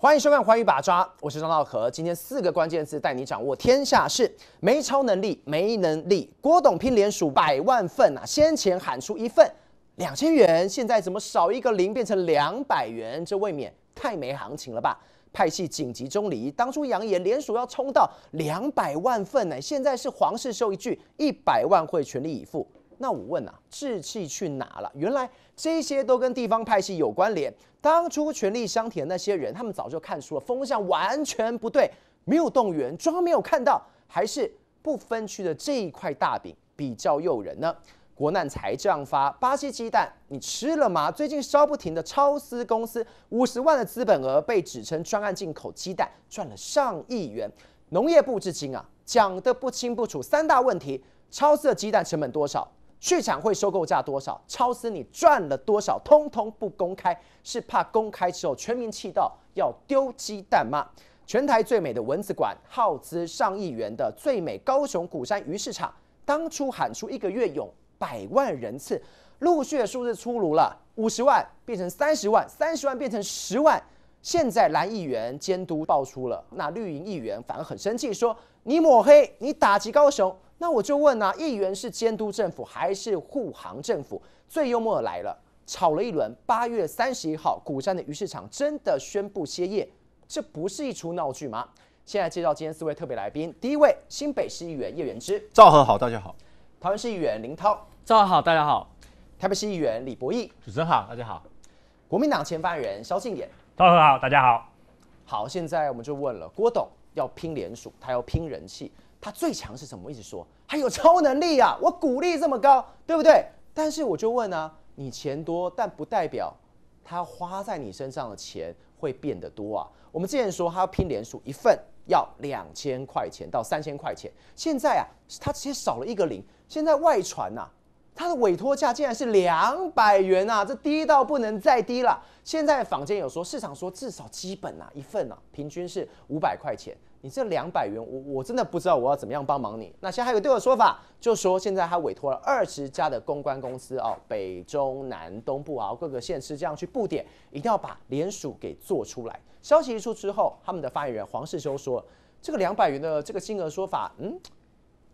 欢迎收看《华语把抓》，我是张道可。今天四个关键字带你掌握天下事。没超能力，没能力。郭董拼联署百万份啊，先前喊出一份两千元，现在怎么少一个零变成两百元？这未免太没行情了吧？派系紧急中离，当初扬言联署要冲到两百万份呢，现在是黄世收一句一百万会全力以赴。那我问啊，志气去哪了？原来这些都跟地方派系有关联。当初权力相挺的那些人，他们早就看出了风向完全不对，没有动员，装没有看到，还是不分区的这一块大饼比较诱人呢。国难财样发巴西鸡蛋，你吃了吗？最近烧不停的超私公司，五十万的资本额被指称专案进口鸡蛋，赚了上亿元。农业部至今啊，讲的不清不楚，三大问题：超的鸡蛋成本多少？去产会收购价多少？超资你赚了多少？通通不公开，是怕公开之后全民气到要丢鸡蛋吗？全台最美的文子馆，耗资上亿元的最美高雄古山鱼市场，当初喊出一个月有百万人次，陆续数字出炉了，五十万变成三十万，三十万变成十万，现在蓝议员监督爆出了，那绿营议员反而很生气，说你抹黑，你打击高雄。那我就问啊，议员是监督政府还是护航政府？最幽默的来了，吵了一轮。八月三十一号，古山的鱼市场真的宣布歇业，这不是一出闹剧吗？现在介绍今天四位特别来宾，第一位新北市议员叶元之，赵和好，大家好。台湾市议员林涛，赵和好，大家好。台北市议员李博义，主持人好，大家好。国民党前发言人萧敬典，赵和好，大家好。好，现在我们就问了，郭董要拼联署，他要拼人气。他最强是什么？一直说还有超能力啊！我鼓励这么高，对不对？但是我就问啊，你钱多，但不代表他花在你身上的钱会变得多啊。我们之前说他要拼联数，一份要两千块钱到三千块钱。现在啊，他直接少了一个零。现在外传呐，他的委托价竟然是两百元啊！这低到不能再低了。现在坊间有说，市场说至少基本啊一份啊，平均是五百块钱。你这两百元，我我真的不知道我要怎么样帮忙你。那现在还有第二个说法，就说现在他委托了二十家的公关公司哦，北中南东部啊各个县市这样去布点，一定要把联署给做出来。消息一出之后，他们的发言人黄世修说：“这个两百元的这个金额说法，嗯，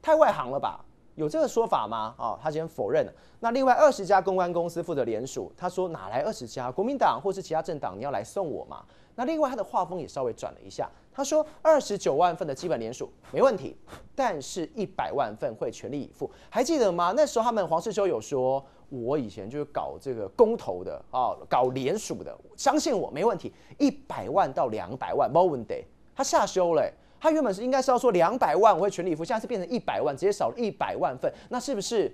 太外行了吧？有这个说法吗？”哦，他先否认。了。那另外二十家公关公司负责联署，他说哪来二十家？国民党或是其他政党你要来送我吗？那另外他的画风也稍微转了一下，他说二十九万份的基本联署没问题，但是一百万份会全力以赴，还记得吗？那时候他们黄世秋有说，我以前就是搞这个公投的啊，搞连署的，相信我没问题，一百万到两百万，moment day，他下修了，他原本是应该是要说两百万我会全力以赴，现在是变成一百万，直接少了一百万份，那是不是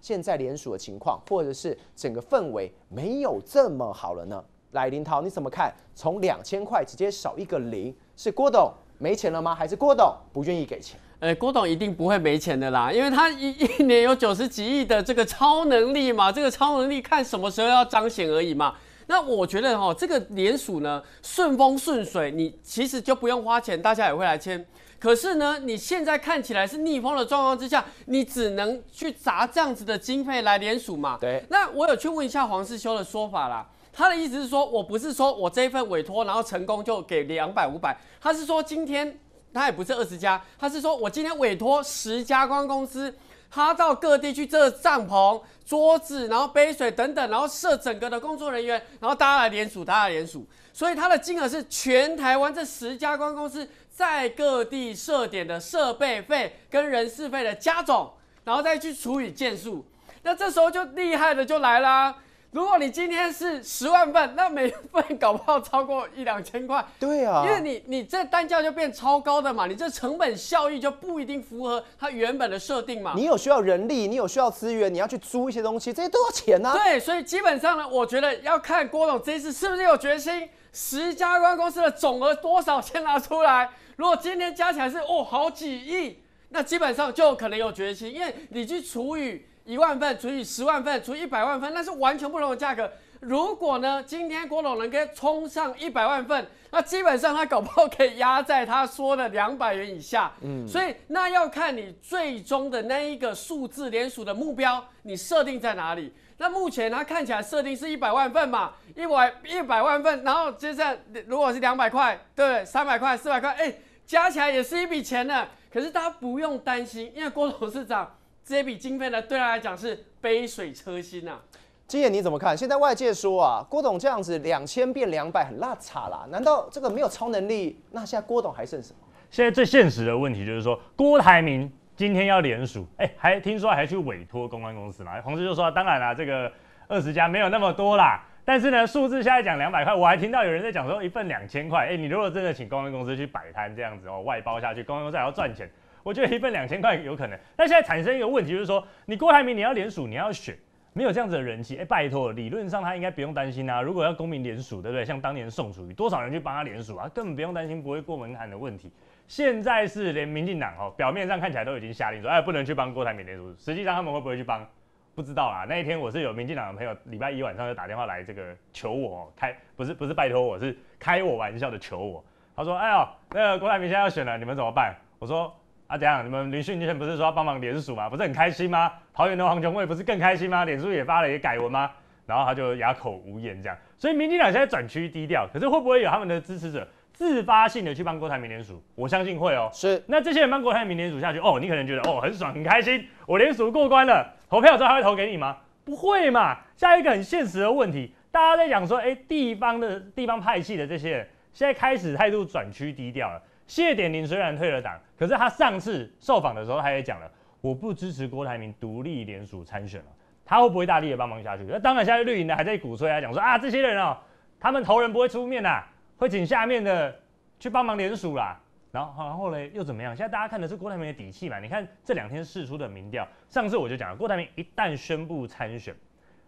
现在连署的情况或者是整个氛围没有这么好了呢？来林涛，你怎么看？从两千块直接少一个零，是郭董没钱了吗？还是郭董不愿意给钱？呃，郭董一定不会没钱的啦，因为他一一年有九十几亿的这个超能力嘛，这个超能力看什么时候要彰显而已嘛。那我觉得哈，这个联署呢顺风顺水，你其实就不用花钱，大家也会来签。可是呢，你现在看起来是逆风的状况之下，你只能去砸这样子的经费来联署嘛。对。那我有去问一下黄世修的说法啦。他的意思是说，我不是说我这一份委托，然后成功就给两百五百，他是说今天他也不是二十家，他是说我今天委托十家光公司，他到各地去设帐篷、桌子，然后杯水等等，然后设整个的工作人员，然后大家来联署，大家联署，所以他的金额是全台湾这十家光公司在各地设点的设备费跟人事费的加总，然后再去除以件数，那这时候就厉害的就来啦。如果你今天是十万份，那每份搞不好超过一两千块，对啊，因为你你这单价就变超高的嘛，你这成本效益就不一定符合它原本的设定嘛。你有需要人力，你有需要资源，你要去租一些东西，这些都要钱啊。对，所以基本上呢，我觉得要看郭总这次是不是有决心，十家关公司的总额多少先拿出来。如果今天加起来是哦好几亿，那基本上就可能有决心，因为你去除以。一万份除以十万份除以一百万份，那是完全不同的价格。如果呢，今天郭董能跟冲上一百万份，那基本上他搞不好可以压在他说的两百元以下。嗯，所以那要看你最终的那一个数字连署的目标，你设定在哪里？那目前他看起来设定是一百万份嘛，一百一百万份，然后接着如果是两百块，对三百块、四百块，哎，加起来也是一笔钱呢。可是大家不用担心，因为郭董事长。这笔经费呢，对他来讲是杯水车薪呐。金爷你怎么看？现在外界说啊，郭董这样子两千变两百很落差啦。难道这个没有超能力？那现在郭董还剩什么？现在最现实的问题就是说，郭台铭今天要联署，哎，还听说还去委托公关公司嘛？黄志就说，当然啦，这个二十家没有那么多啦。但是呢，数字下来讲两百块，我还听到有人在讲说一份两千块。哎，你如果真的请公关公司去摆摊这样子哦，外包下去，公关公司还要赚钱。我觉得一份两千块有可能，但现在产生一个问题，就是说你郭台铭你要联署，你要选，没有这样子的人气，哎，拜托，理论上他应该不用担心啊。如果要公民联署，对不对？像当年宋楚瑜，多少人去帮他联署啊？根本不用担心不会过门槛的问题。现在是连民进党哦，表面上看起来都已经下令说，哎，不能去帮郭台铭联署。实际上他们会不会去帮？不知道啊。那一天我是有民进党的朋友，礼拜一晚上就打电话来，这个求我开，不是不是拜托，我是开我玩笑的求我。他说，哎呀，那个郭台铭现在要选了，你们怎么办？我说。啊，怎样？你们民之前不是说帮忙联署吗？不是很开心吗？桃园的黄琼伟不是更开心吗？脸署也发了，也改文吗？然后他就哑口无言这样。所以民进党现在转趋低调，可是会不会有他们的支持者自发性的去帮郭台民联署？我相信会哦。是，那这些人帮郭台民联署下去哦，你可能觉得哦很爽很开心，我联署过关了，投票之后还会投给你吗？不会嘛。下一个很现实的问题，大家在讲说，哎，地方的地方派系的这些人，现在开始态度转趋低调了。谢点玲虽然退了党，可是他上次受访的时候，他也讲了，我不支持郭台铭独立联署参选了。他会不会大力的帮忙下去？那当然，现在绿营的还在鼓吹啊，讲说啊，这些人哦，他们头人不会出面呐，会请下面的去帮忙联署啦。然后，然后嘞又怎么样？现在大家看的是郭台铭的底气嘛？你看这两天试出的民调，上次我就讲了，郭台铭一旦宣布参选，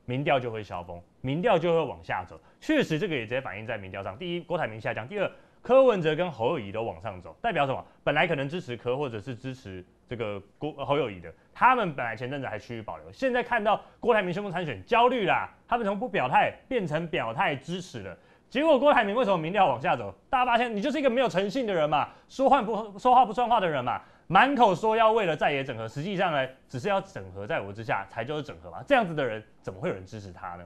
民调就会消崩，民调就会往下走。确实，这个也直接反映在民调上。第一，郭台铭下降；第二。柯文哲跟侯友谊都往上走，代表什么？本来可能支持柯，或者是支持这个郭侯友谊的，他们本来前阵子还趋于保留，现在看到郭台铭宣布参选，焦虑啦。他们从不表态变成表态支持了，结果郭台铭为什么民调往下走？大家发现你就是一个没有诚信的人嘛，说话不说话不算话的人嘛，满口说要为了在野整合，实际上呢，只是要整合在我之下才就是整合嘛。这样子的人怎么会有人支持他呢？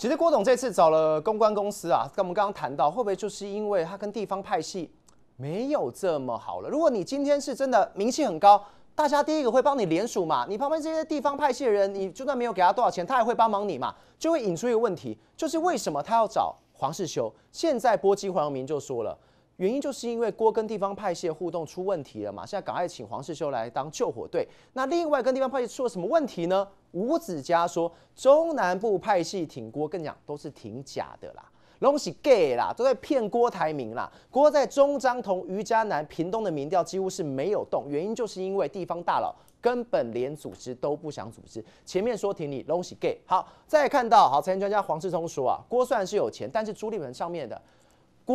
其实郭董这次找了公关公司啊，跟我们刚刚谈到，会不会就是因为他跟地方派系没有这么好了？如果你今天是真的名气很高，大家第一个会帮你联署嘛，你旁边这些地方派系的人，你就算没有给他多少钱，他也会帮忙你嘛，就会引出一个问题，就是为什么他要找黄世修？现在波及黄明就说了。原因就是因为郭跟地方派系互动出问题了嘛，现在赶快请黄世修来当救火队。那另外跟地方派系出了什么问题呢？吴子嘉说，中南部派系挺郭，更讲都是挺假的啦，拢是 gay 啦，都在骗郭台铭啦。郭在中彰同、于嘉南、屏东的民调几乎是没有动，原因就是因为地方大佬根本连组织都不想组织。前面说挺你，拢是 gay。好，再看到好，财经专家黄世聪说啊，郭虽然是有钱，但是朱立伦上面的。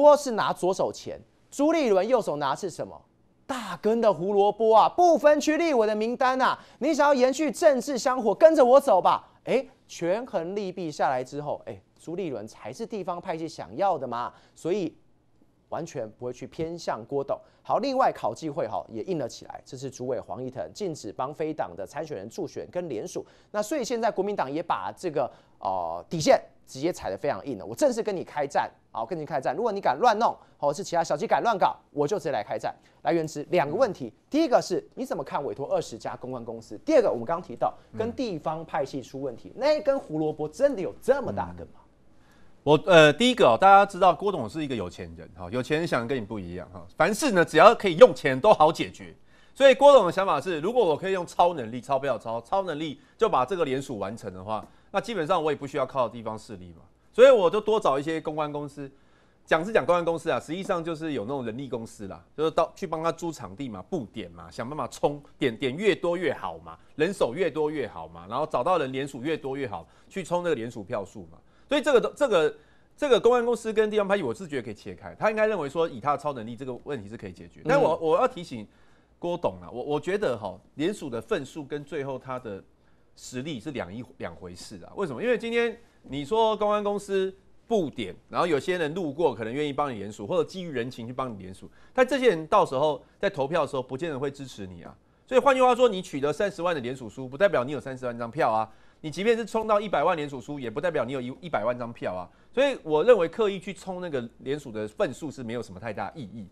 郭是拿左手钱，朱立伦右手拿是什么？大根的胡萝卜啊！不分区立委的名单呐，你想要延续政治香火，跟着我走吧。哎，权衡利弊下来之后，哎，朱立伦才是地方派系想要的嘛，所以完全不会去偏向郭董。好，另外考纪会哈也硬了起来，这次主委黄义腾禁止帮非党的参选人助选跟联署。那所以现在国民党也把这个呃底线。直接踩的非常硬了，我正式跟你开战好，跟你开战，如果你敢乱弄，或是其他小鸡敢乱搞，我就直接来开战。来源之两个问题，第一个是你怎么看委托二十家公关公司？第二个，我们刚刚提到跟地方派系出问题，那根胡萝卜真的有这么大根吗？我呃，第一个大家知道郭总是一个有钱人哈，有钱人想跟你不一样哈，凡事呢只要可以用钱都好解决。所以郭总的想法是，如果我可以用超能力、钞票、要超能力就把这个联署完成的话，那基本上我也不需要靠地方势力嘛。所以我就多找一些公关公司，讲是讲公关公司啊，实际上就是有那种人力公司啦，就是到去帮他租场地嘛、布点嘛，想办法冲点点越多越好嘛，人手越多越好嘛，然后找到人联署越多越好，去冲那个联署票数嘛。所以这个、这个、这个公关公司跟地方派系，我是觉得可以切开，他应该认为说以他的超能力，这个问题是可以解决。但我我要提醒。郭董啊，我我觉得哈，联署的份数跟最后他的实力是两一两回事啊。为什么？因为今天你说公安公司布点，然后有些人路过可能愿意帮你联署，或者基于人情去帮你联署，但这些人到时候在投票的时候不见得会支持你啊。所以换句话说，你取得三十万的联署书，不代表你有三十万张票啊。你即便是冲到一百万联署书，也不代表你有一一百万张票啊。所以我认为刻意去冲那个联署的份数是没有什么太大意义。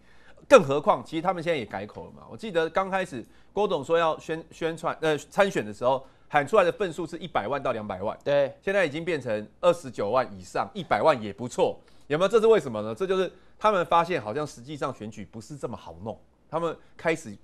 更何况，其实他们现在也改口了嘛。我记得刚开始郭总说要宣宣传呃参选的时候，喊出来的份数是一百万到两百万，对，现在已经变成二十九万以上，一百万也不错，有没有？这是为什么呢？这就是他们发现好像实际上选举不是这么好弄，他们开始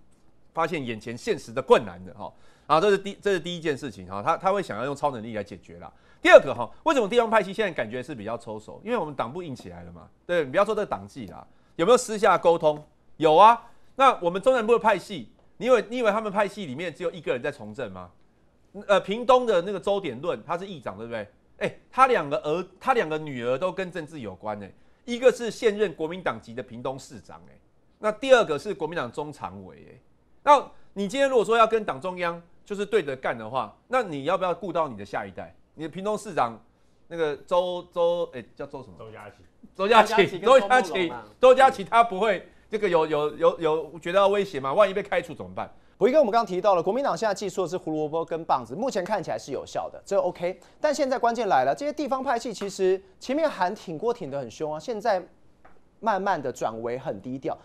发现眼前现实的困难的哈。啊，这是第这是第一件事情哈，他他会想要用超能力来解决啦。第二个哈，为什么地方派系现在感觉是比较抽手？因为我们党部硬起来了嘛，对你不要说这党纪啦。有没有私下沟通？有啊。那我们中南部的派系，你以为你以为他们派系里面只有一个人在从政吗？呃，屏东的那个周点论，他是议长，对不对？哎，他两个儿，他两个女儿都跟政治有关呢。一个是现任国民党籍的屏东市长，哎，那第二个是国民党中常委，哎。那你今天如果说要跟党中央就是对着干的话，那你要不要顾到你的下一代？你的屏东市长？那个周周哎叫周什么？周佳琪，周佳琪，周佳琪，周佳琪，他不会这个有有有有觉得要威险吗？万一被开除怎么办？补一个，我们刚刚提到了国民党现在寄出的是胡萝卜跟棒子，目前看起来是有效的，这 OK。但现在关键来了，这些地方派系其实前面喊挺过挺得很凶啊，现在慢慢的转为很低调。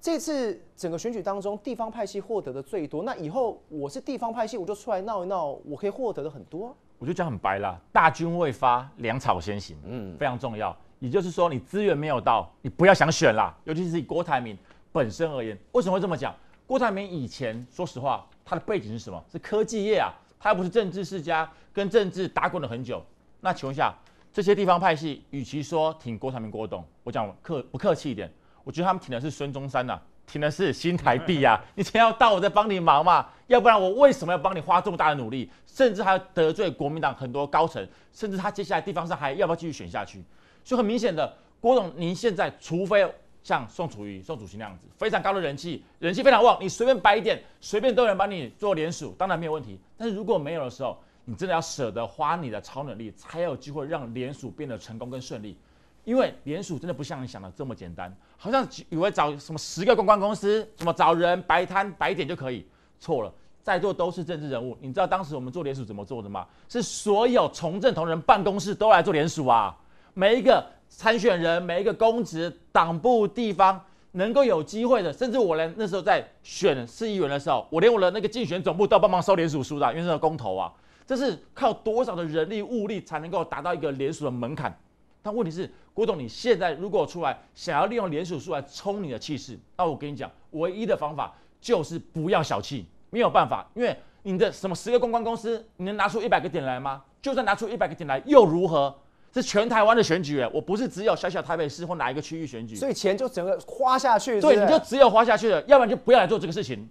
这次整个选举当中，地方派系获得的最多，那以后我是地方派系，我就出来闹一闹，我可以获得的很多。我就讲很白了，大军未发，粮草先行，嗯，非常重要。也就是说，你资源没有到，你不要想选啦。尤其是以郭台铭本身而言，为什么会这么讲？郭台铭以前，说实话，他的背景是什么？是科技业啊，他又不是政治世家，跟政治打滚了很久。那请问一下，这些地方派系，与其说挺郭台铭、郭董，我讲客不客气一点，我觉得他们挺的是孙中山呐。停的是新台币啊！你钱要到，我在帮你忙嘛，要不然我为什么要帮你花这么大的努力，甚至还要得罪国民党很多高层，甚至他接下来地方上还要不要继续选下去？所以很明显的，郭总，您现在除非像宋楚瑜、宋主席那样子非常高的人气，人气非常旺，你随便摆一点，随便都有人帮你做联署，当然没有问题。但是如果没有的时候，你真的要舍得花你的超能力，才有机会让联署变得成功跟顺利。因为联署真的不像你想的这么简单，好像以为找什么十个公关公司，什么找人摆摊摆点就可以？错了，在座都是政治人物，你知道当时我们做联署怎么做的吗？是所有从政同仁办公室都来做联署啊，每一个参选人，每一个公职党部地方能够有机会的，甚至我连那时候在选市议员的时候，我连我的那个竞选总部都要帮忙收联署书的，因为是公投啊，这是靠多少的人力物力才能够达到一个联署的门槛。但问题是，郭董，你现在如果出来想要利用连锁数来冲你的气势，那我跟你讲，唯一的方法就是不要小气，没有办法，因为你的什么十个公关公司，你能拿出一百个点来吗？就算拿出一百个点来，又如何？是全台湾的选举，我不是只有小小台北市或哪一个区域选举。所以钱就整个花下去，对，你就只有花下去了，要不然就不要来做这个事情。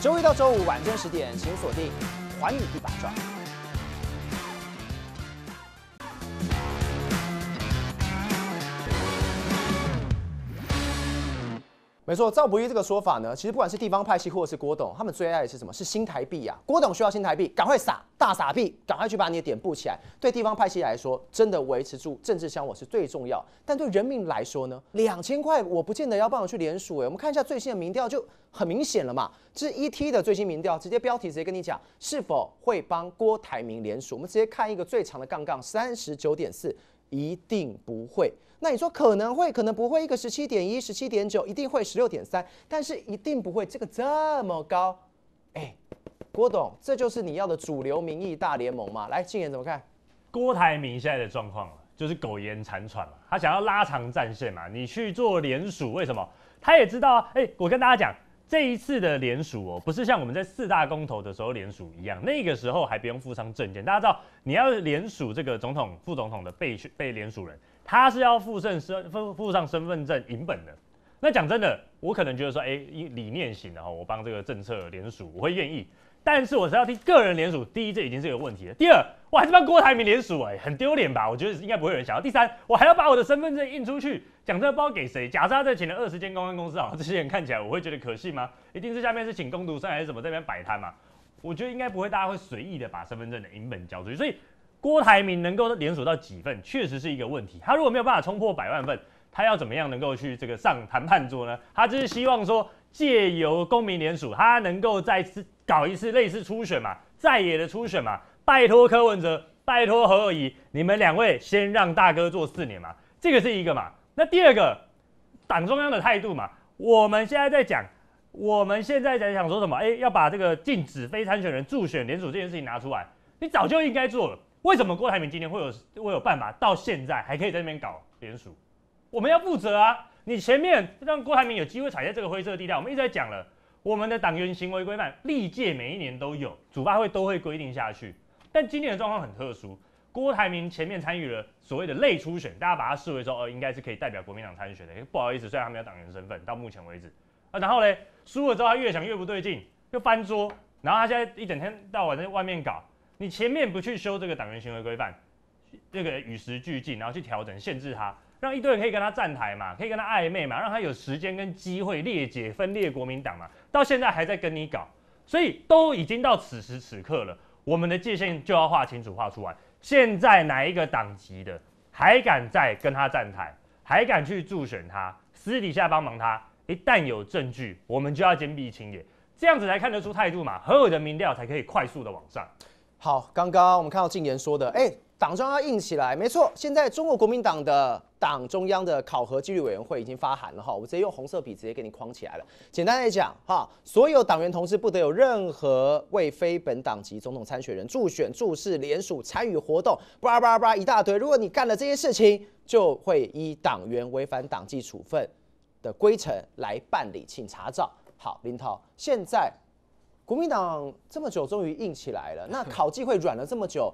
周一到周五晚间十点，请锁定《还你一百兆》。没错，赵不依这个说法呢，其实不管是地方派系或者是郭董，他们最爱的是什么？是新台币啊！郭董需要新台币，赶快撒大撒币，赶快去把你的点布起来。对地方派系来说，真的维持住政治香我是最重要。但对人民来说呢，两千块我不见得要帮我去联署。哎，我们看一下最新的民调，就很明显了嘛。这是 ET 的最新民调，直接标题直接跟你讲，是否会帮郭台铭联署？我们直接看一个最长的杠杠，三十九点四，一定不会。那你说可能会，可能不会。一个十七点一，十七点九，一定会十六点三，但是一定不会这个这么高。哎，郭董，这就是你要的主流民意大联盟嘛？来，静言怎么看？郭台铭现在的状况就是苟延残喘嘛。他想要拉长战线嘛。你去做联署，为什么？他也知道啊。诶，我跟大家讲，这一次的联署哦，不是像我们在四大公投的时候联署一样，那个时候还不用附上证件。大家知道，你要联署这个总统、副总统的被被联署人。他是要附上身附附上身份证影本的。那讲真的，我可能觉得说，哎，理念型的哈，我帮这个政策联署，我会愿意。但是我是要替个人联署，第一这已经是有问题了。第二，我还是帮郭台铭联署哎，很丢脸吧？我觉得应该不会有人想要。第三，我还要把我的身份证印出去，讲这个包给谁？假设他在请了二十间公关公司，啊，这些人看起来我会觉得可信吗？一定是下面是请工读生还是什么在那边摆摊嘛？我觉得应该不会，大家会随意的把身份证的影本交出去，所以。郭台铭能够连锁到几份，确实是一个问题。他如果没有办法冲破百万份，他要怎么样能够去这个上谈判桌呢？他就是希望说，借由公民联署，他能够再次搞一次类似初选嘛，在野的初选嘛。拜托柯文哲，拜托何友谊，你们两位先让大哥做四年嘛，这个是一个嘛。那第二个，党中央的态度嘛，我们现在在讲，我们现在在想说什么？哎，要把这个禁止非参选人助选联署这件事情拿出来，你早就应该做了。为什么郭台铭今天会有会有办法到现在还可以在那边搞联署？我们要负责啊！你前面让郭台铭有机会踩在这个灰色地带，我们一直在讲了，我们的党员行为规范，历届每一年都有，主办会都会规定下去。但今年的状况很特殊，郭台铭前面参与了所谓的类初选，大家把他视为说呃应该是可以代表国民党参选的，不好意思，虽然他没有党员身份，到目前为止啊。然后呢，输了之后，他越想越不对劲，又翻桌，然后他现在一整天到晚在外面搞。你前面不去修这个党员行为规范，这个与时俱进，然后去调整、限制他，让一堆人可以跟他站台嘛，可以跟他暧昧嘛，让他有时间跟机会裂解、分裂国民党嘛。到现在还在跟你搞，所以都已经到此时此刻了，我们的界限就要画清楚、画出来。现在哪一个党籍的还敢再跟他站台，还敢去助选他，私底下帮忙他，一旦有证据，我们就要坚壁清野，这样子才看得出态度嘛。合有的民调才可以快速的往上。好，刚刚我们看到静言说的，哎，党中央要硬起来，没错。现在中国国民党的党中央的考核纪律委员会已经发函了哈，我直接用红色笔直接给你框起来了。简单来讲哈，所有党员同志不得有任何为非本党籍总统参选人助选、助势、联署、参与活动，叭叭叭一大堆。如果你干了这些事情，就会依党员违反党纪处分的规程来办理，请查照。好，林涛，现在。国民党这么久终于硬起来了，那考纪会软了这么久，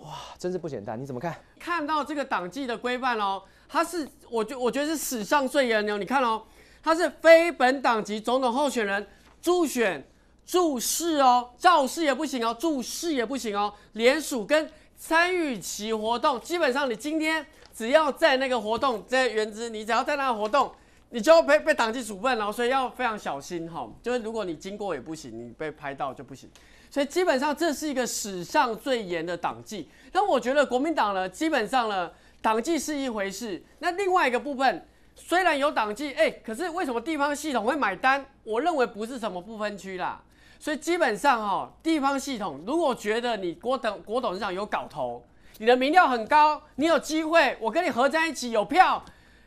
哇，真是不简单。你怎么看？看到这个党纪的规范哦，他是我觉我觉得是史上最严的。你看哦，他是非本党籍总统候选人助选助势哦，造势也不行哦，助势也不行哦，联署跟参与其活动，基本上你今天只要在那个活动，在原子，你只要在那个活动。你就要被被党纪处分了，所以要非常小心哈。就是如果你经过也不行，你被拍到就不行。所以基本上这是一个史上最严的党纪。那我觉得国民党呢，基本上呢，党纪是一回事。那另外一个部分，虽然有党纪，哎，可是为什么地方系统会买单？我认为不是什么不分区啦。所以基本上哈，地方系统如果觉得你国董国董事长有搞头，你的民调很高，你有机会，我跟你合在一起有票。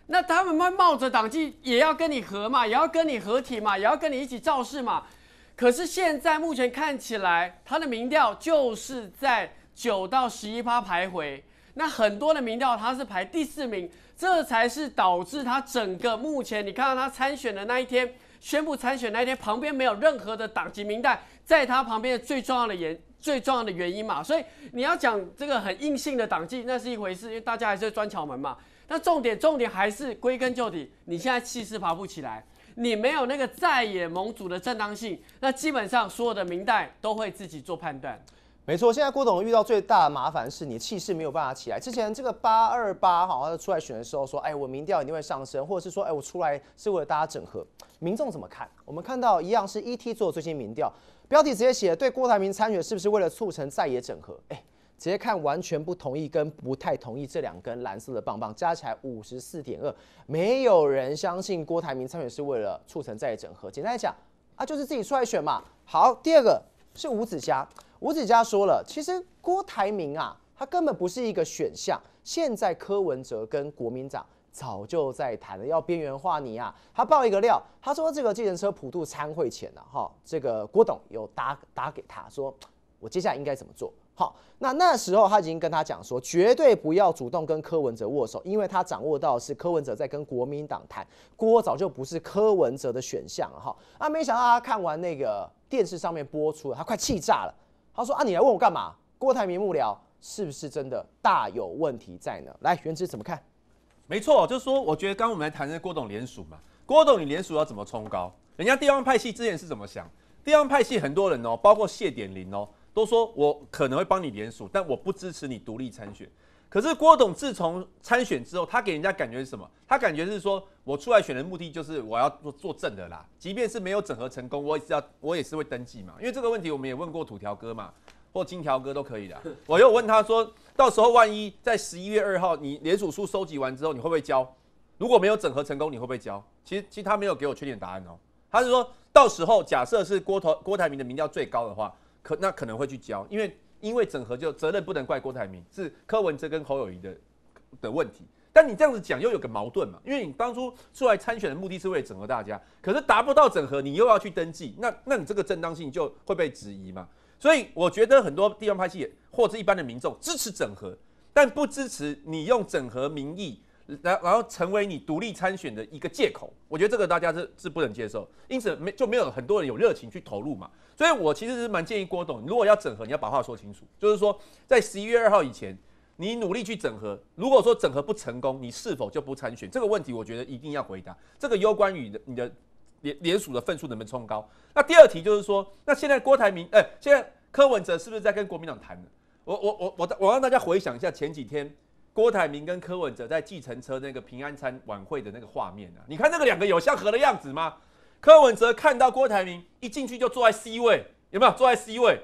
那他们冒冒着党纪也要跟你合嘛，也要跟你合体嘛，也要跟你一起造势嘛。可是现在目前看起来，他的民调就是在九到十一趴徘徊。那很多的民调他是排第四名，这才是导致他整个目前你看到他参选的那一天宣布参选那一天，旁边没有任何的党籍名单在他旁边的最重要的原最重要的原因嘛。所以你要讲这个很硬性的党纪，那是一回事，因为大家还是专敲门嘛。那重点，重点还是归根究底，你现在气势爬不起来，你没有那个在野盟主的正当性，那基本上所有的民代都会自己做判断。没错，现在郭董遇到最大的麻烦是你气势没有办法起来。之前这个八二八，好像出来选的时候说，哎，我民调一定会上升，或者是说，哎，我出来是为了大家整合，民众怎么看？我们看到一样是 ET 做的最新民调，标题直接写对郭台铭参选是不是为了促成在野整合？哎。直接看，完全不同意跟不太同意这两根蓝色的棒棒加起来五十四点二，没有人相信郭台铭参选是为了促成再整合。简单来讲，啊，就是自己出来选嘛。好，第二个是吴子嘉，吴子嘉说了，其实郭台铭啊，他根本不是一个选项。现在柯文哲跟国民党早就在谈了，要边缘化你啊。他爆一个料，他说这个计程车普渡参会前呢，哈，这个郭董有打打给他说，我接下来应该怎么做。好，那那时候他已经跟他讲说，绝对不要主动跟柯文哲握手，因为他掌握到是柯文哲在跟国民党谈，郭早就不是柯文哲的选项了哈。啊，没想到他看完那个电视上面播出，他快气炸了。他说啊，你来问我干嘛？郭台铭幕僚是不是真的大有问题在呢？来，元子怎么看？没错，就是说，我觉得刚我们来谈这个郭董联署嘛，郭董你联署要怎么冲高？人家地方派系之前是怎么想？地方派系很多人哦，包括谢点林哦。都说我可能会帮你联署，但我不支持你独立参选。可是郭董自从参选之后，他给人家感觉是什么？他感觉是说我出来选的目的就是我要做做正的啦，即便是没有整合成功，我也是要我也是会登记嘛。因为这个问题我们也问过土条哥嘛，或金条哥都可以的。我又问他说，到时候万一在十一月二号你联署书收集完之后，你会不会交？如果没有整合成功，你会不会交？其实其实他没有给我确定答案哦，他是说到时候假设是郭台郭台铭的民调最高的话。可那可能会去交，因为因为整合就责任不能怪郭台铭，是柯文哲跟侯友谊的的问题。但你这样子讲又有个矛盾嘛，因为你当初出来参选的目的是为了整合大家，可是达不到整合，你又要去登记，那那你这个正当性就会被质疑嘛。所以我觉得很多地方派系或者一般的民众支持整合，但不支持你用整合名义。然然后成为你独立参选的一个借口，我觉得这个大家是是不能接受，因此没就没有很多人有热情去投入嘛。所以我其实是蛮建议郭董，如果要整合，你要把话说清楚，就是说在十一月二号以前，你努力去整合。如果说整合不成功，你是否就不参选？这个问题我觉得一定要回答，这个攸关于你的你的联联署的分数能不能冲高。那第二题就是说，那现在郭台铭，哎，现在柯文哲是不是在跟国民党谈呢？我我我我我让大家回想一下前几天。郭台铭跟柯文哲在计程车那个平安餐晚会的那个画面啊，你看那个两个有像合的样子吗？柯文哲看到郭台铭一进去就坐在 C 位，有没有坐在 C 位？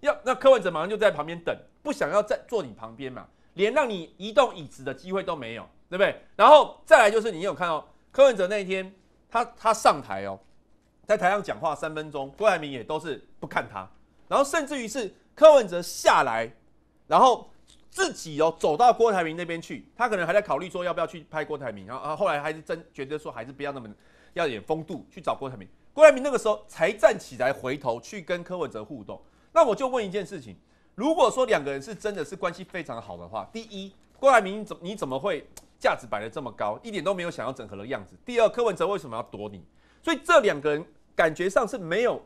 要那柯文哲马上就在旁边等，不想要在坐你旁边嘛，连让你移动椅子的机会都没有，对不对？然后再来就是你有看到柯文哲那一天，他他上台哦，在台上讲话三分钟，郭台铭也都是不看他，然后甚至于是柯文哲下来，然后。自己哦走到郭台铭那边去，他可能还在考虑说要不要去拍郭台铭，然后啊后来还是真觉得说还是不要那么要演风度去找郭台铭。郭台铭那个时候才站起来回头去跟柯文哲互动。那我就问一件事情：如果说两个人是真的是关系非常好的话，第一，郭台铭怎你怎么会价值摆的这么高，一点都没有想要整合的样子？第二，柯文哲为什么要躲你？所以这两个人感觉上是没有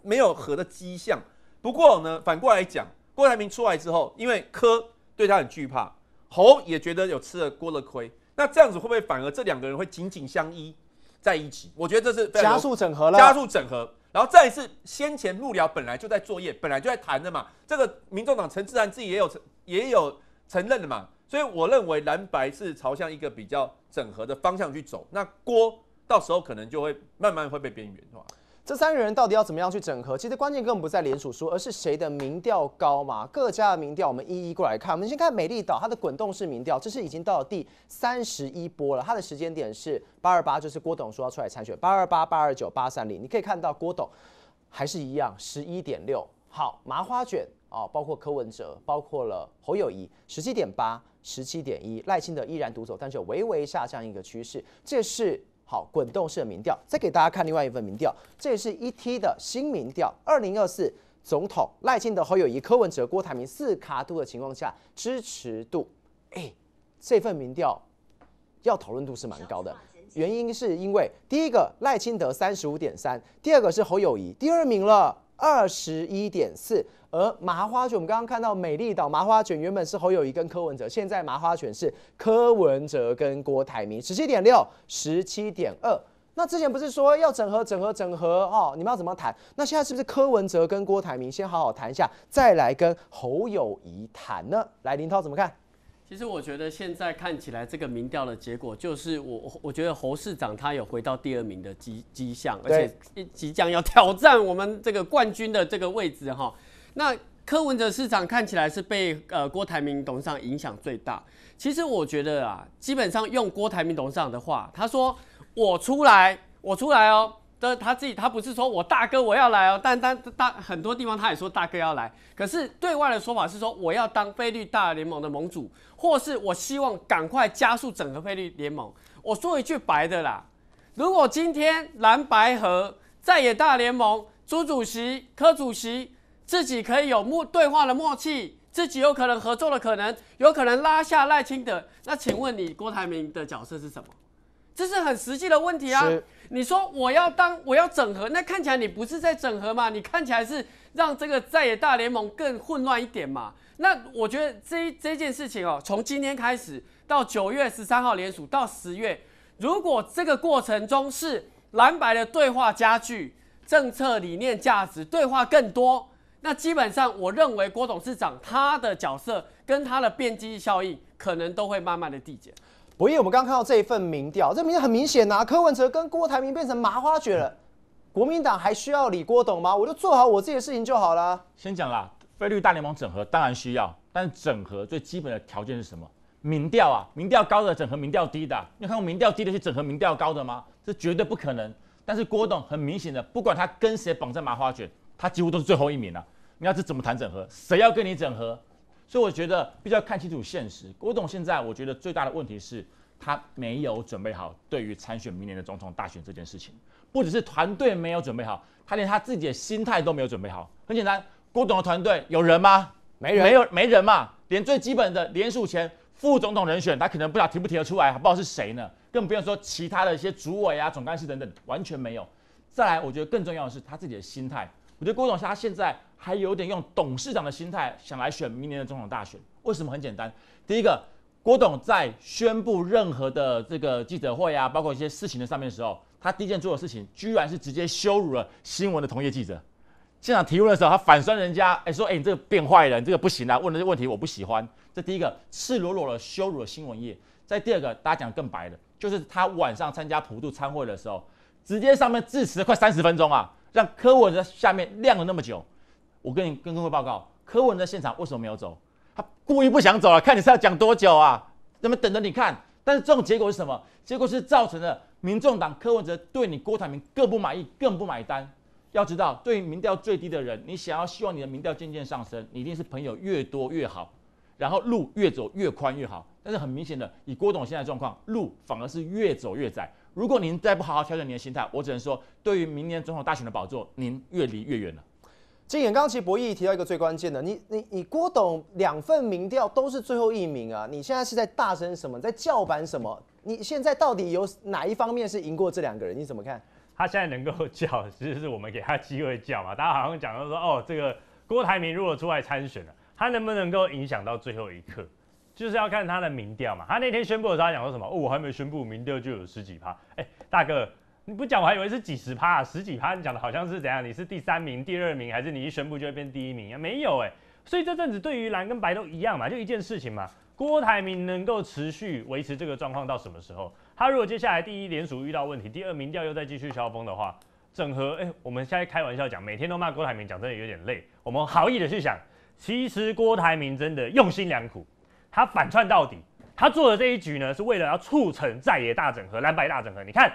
没有和的迹象。不过呢，反过来讲，郭台铭出来之后，因为柯。对他很惧怕，猴也觉得有吃了锅的亏，那这样子会不会反而这两个人会紧紧相依在一起？我觉得这是加速整合了，加速整合。然后再一次，先前幕僚本来就在作业，本来就在谈的嘛。这个民众党陈志安自己也有也有承认的嘛。所以我认为蓝白是朝向一个比较整合的方向去走，那锅到时候可能就会慢慢会被边缘化。这三个人到底要怎么样去整合？其实关键根本不在联署书，而是谁的民调高嘛。各家的民调，我们一一过来看。我们先看美丽岛，它的滚动式民调，这是已经到了第三十一波了。它的时间点是八二八，就是郭董说要出来参选。八二八、八二九、八三零，你可以看到郭董还是一样，十一点六。好，麻花卷哦，包括柯文哲，包括了侯友谊，十七点八、十七点一，赖清德依然独走，但是有微微下降一个趋势。这是。好，滚动式的民调，再给大家看另外一份民调，这也是一 T 的新民调，二零二四总统赖清德、侯友谊、柯文哲、郭台铭四卡度的情况下支持度，哎，这份民调要讨论度是蛮高的，原因是因为第一个赖清德三十五点三，第二个是侯友谊第二名了。二十一点四，而麻花卷，我们刚刚看到美丽岛麻花卷原本是侯友谊跟柯文哲，现在麻花卷是柯文哲跟郭台铭，十七点六，十七点二。那之前不是说要整合、整合、整合哦？你们要怎么谈？那现在是不是柯文哲跟郭台铭先好好谈一下，再来跟侯友谊谈呢？来，林涛怎么看？其实我觉得现在看起来，这个民调的结果就是我，我觉得侯市长他有回到第二名的迹迹象，而且即将要挑战我们这个冠军的这个位置哈。那柯文哲市长看起来是被呃郭台铭董事长影响最大。其实我觉得啊，基本上用郭台铭董事长的话，他说我出来，我出来哦。的他自己，他不是说我大哥我要来哦，但当当很多地方他也说大哥要来，可是对外的说法是说我要当菲律宾大联盟的盟主，或是我希望赶快加速整合菲律宾联盟。我说一句白的啦，如果今天蓝白和在野大联盟朱主席、柯主席自己可以有默对话的默契，自己有可能合作的可能，有可能拉下赖清德，那请问你郭台铭的角色是什么？这是很实际的问题啊。你说我要当我要整合，那看起来你不是在整合嘛？你看起来是让这个在野大联盟更混乱一点嘛？那我觉得这这件事情哦，从今天开始到九月十三号联署到十月，如果这个过程中是蓝白的对话加剧，政策理念价值对话更多，那基本上我认为郭董事长他的角色跟他的边际效应可能都会慢慢的递减。不，因我们刚看到这一份民调，这民调很明显呐，柯文哲跟郭台铭变成麻花卷了。国民党还需要李郭董吗？我就做好我自己的事情就好了。先讲啦，菲律大联盟整合当然需要，但整合最基本的条件是什么？民调啊，民调高的整合，民调低的，你看过民调低的去整合民调高的吗？这绝对不可能。但是郭董很明显的，不管他跟谁绑在麻花卷，他几乎都是最后一名了。你要是怎么谈整合？谁要跟你整合？所以我觉得必须要看清楚现实。郭董现在，我觉得最大的问题是，他没有准备好对于参选明年的总统大选这件事情。不只是团队没有准备好，他连他自己的心态都没有准备好。很简单，郭董的团队有人吗？没人，没有没人嘛。连最基本的联署前副总统人选，他可能不知道提不提得出来，还不知道是谁呢。更不用说其他的一些主委啊、总干事等等，完全没有。再来，我觉得更重要的是他自己的心态。我觉得郭董他现在还有点用董事长的心态想来选明年的总统大选。为什么？很简单，第一个，郭董在宣布任何的这个记者会啊，包括一些事情的上面的时候，他第一件做的事情，居然是直接羞辱了新闻的同业记者。现场提问的时候，他反酸人家，哎，说，哎，你这个变坏人，你这个不行啊，问的这问题我不喜欢。这第一个，赤裸裸的羞辱了新闻业。在第二个，大家讲更白的，就是他晚上参加普渡参会的时候，直接上面致辞快三十分钟啊。让柯文在下面晾了那么久，我跟你跟各位报告，柯文在现场为什么没有走？他故意不想走啊，看你是要讲多久啊，那么等着你看。但是这种结果是什么？结果是造成了民众党柯文哲对你郭台铭更不满意，更不买单。要知道，对于民调最低的人，你想要希望你的民调渐渐上升，你一定是朋友越多越好，然后路越走越宽越好。但是很明显的，以郭董现在状况，路反而是越走越窄。如果您再不好好调整你的心态，我只能说，对于明年总统大选的宝座，您越离越远了。金远，刚其实博弈提到一个最关键的，你、你、你，郭董两份民调都是最后一名啊。你现在是在大声什么，在叫板什么？你现在到底有哪一方面是赢过这两个人？你怎么看？他现在能够叫，就是我们给他机会叫嘛。大家好像讲到说，哦，这个郭台铭如果出来参选了，他能不能够影响到最后一刻？就是要看他的民调嘛。他那天宣布的时候他讲说什么？哦，我还没宣布，民调就有十几趴。哎，大哥，你不讲我还以为是几十趴，啊，十几趴。你讲的好像是怎样？你是第三名、第二名，还是你一宣布就会变第一名啊？没有哎。所以这阵子对于蓝跟白都一样嘛，就一件事情嘛。郭台铭能够持续维持这个状况到什么时候？他如果接下来第一联署遇到问题，第二民调又再继续消风的话，整合哎，我们现在开玩笑讲，每天都骂郭台铭，讲真的有点累。我们好意的去想，其实郭台铭真的用心良苦。他反串到底，他做的这一局呢，是为了要促成在野大整合、蓝白大整合。你看，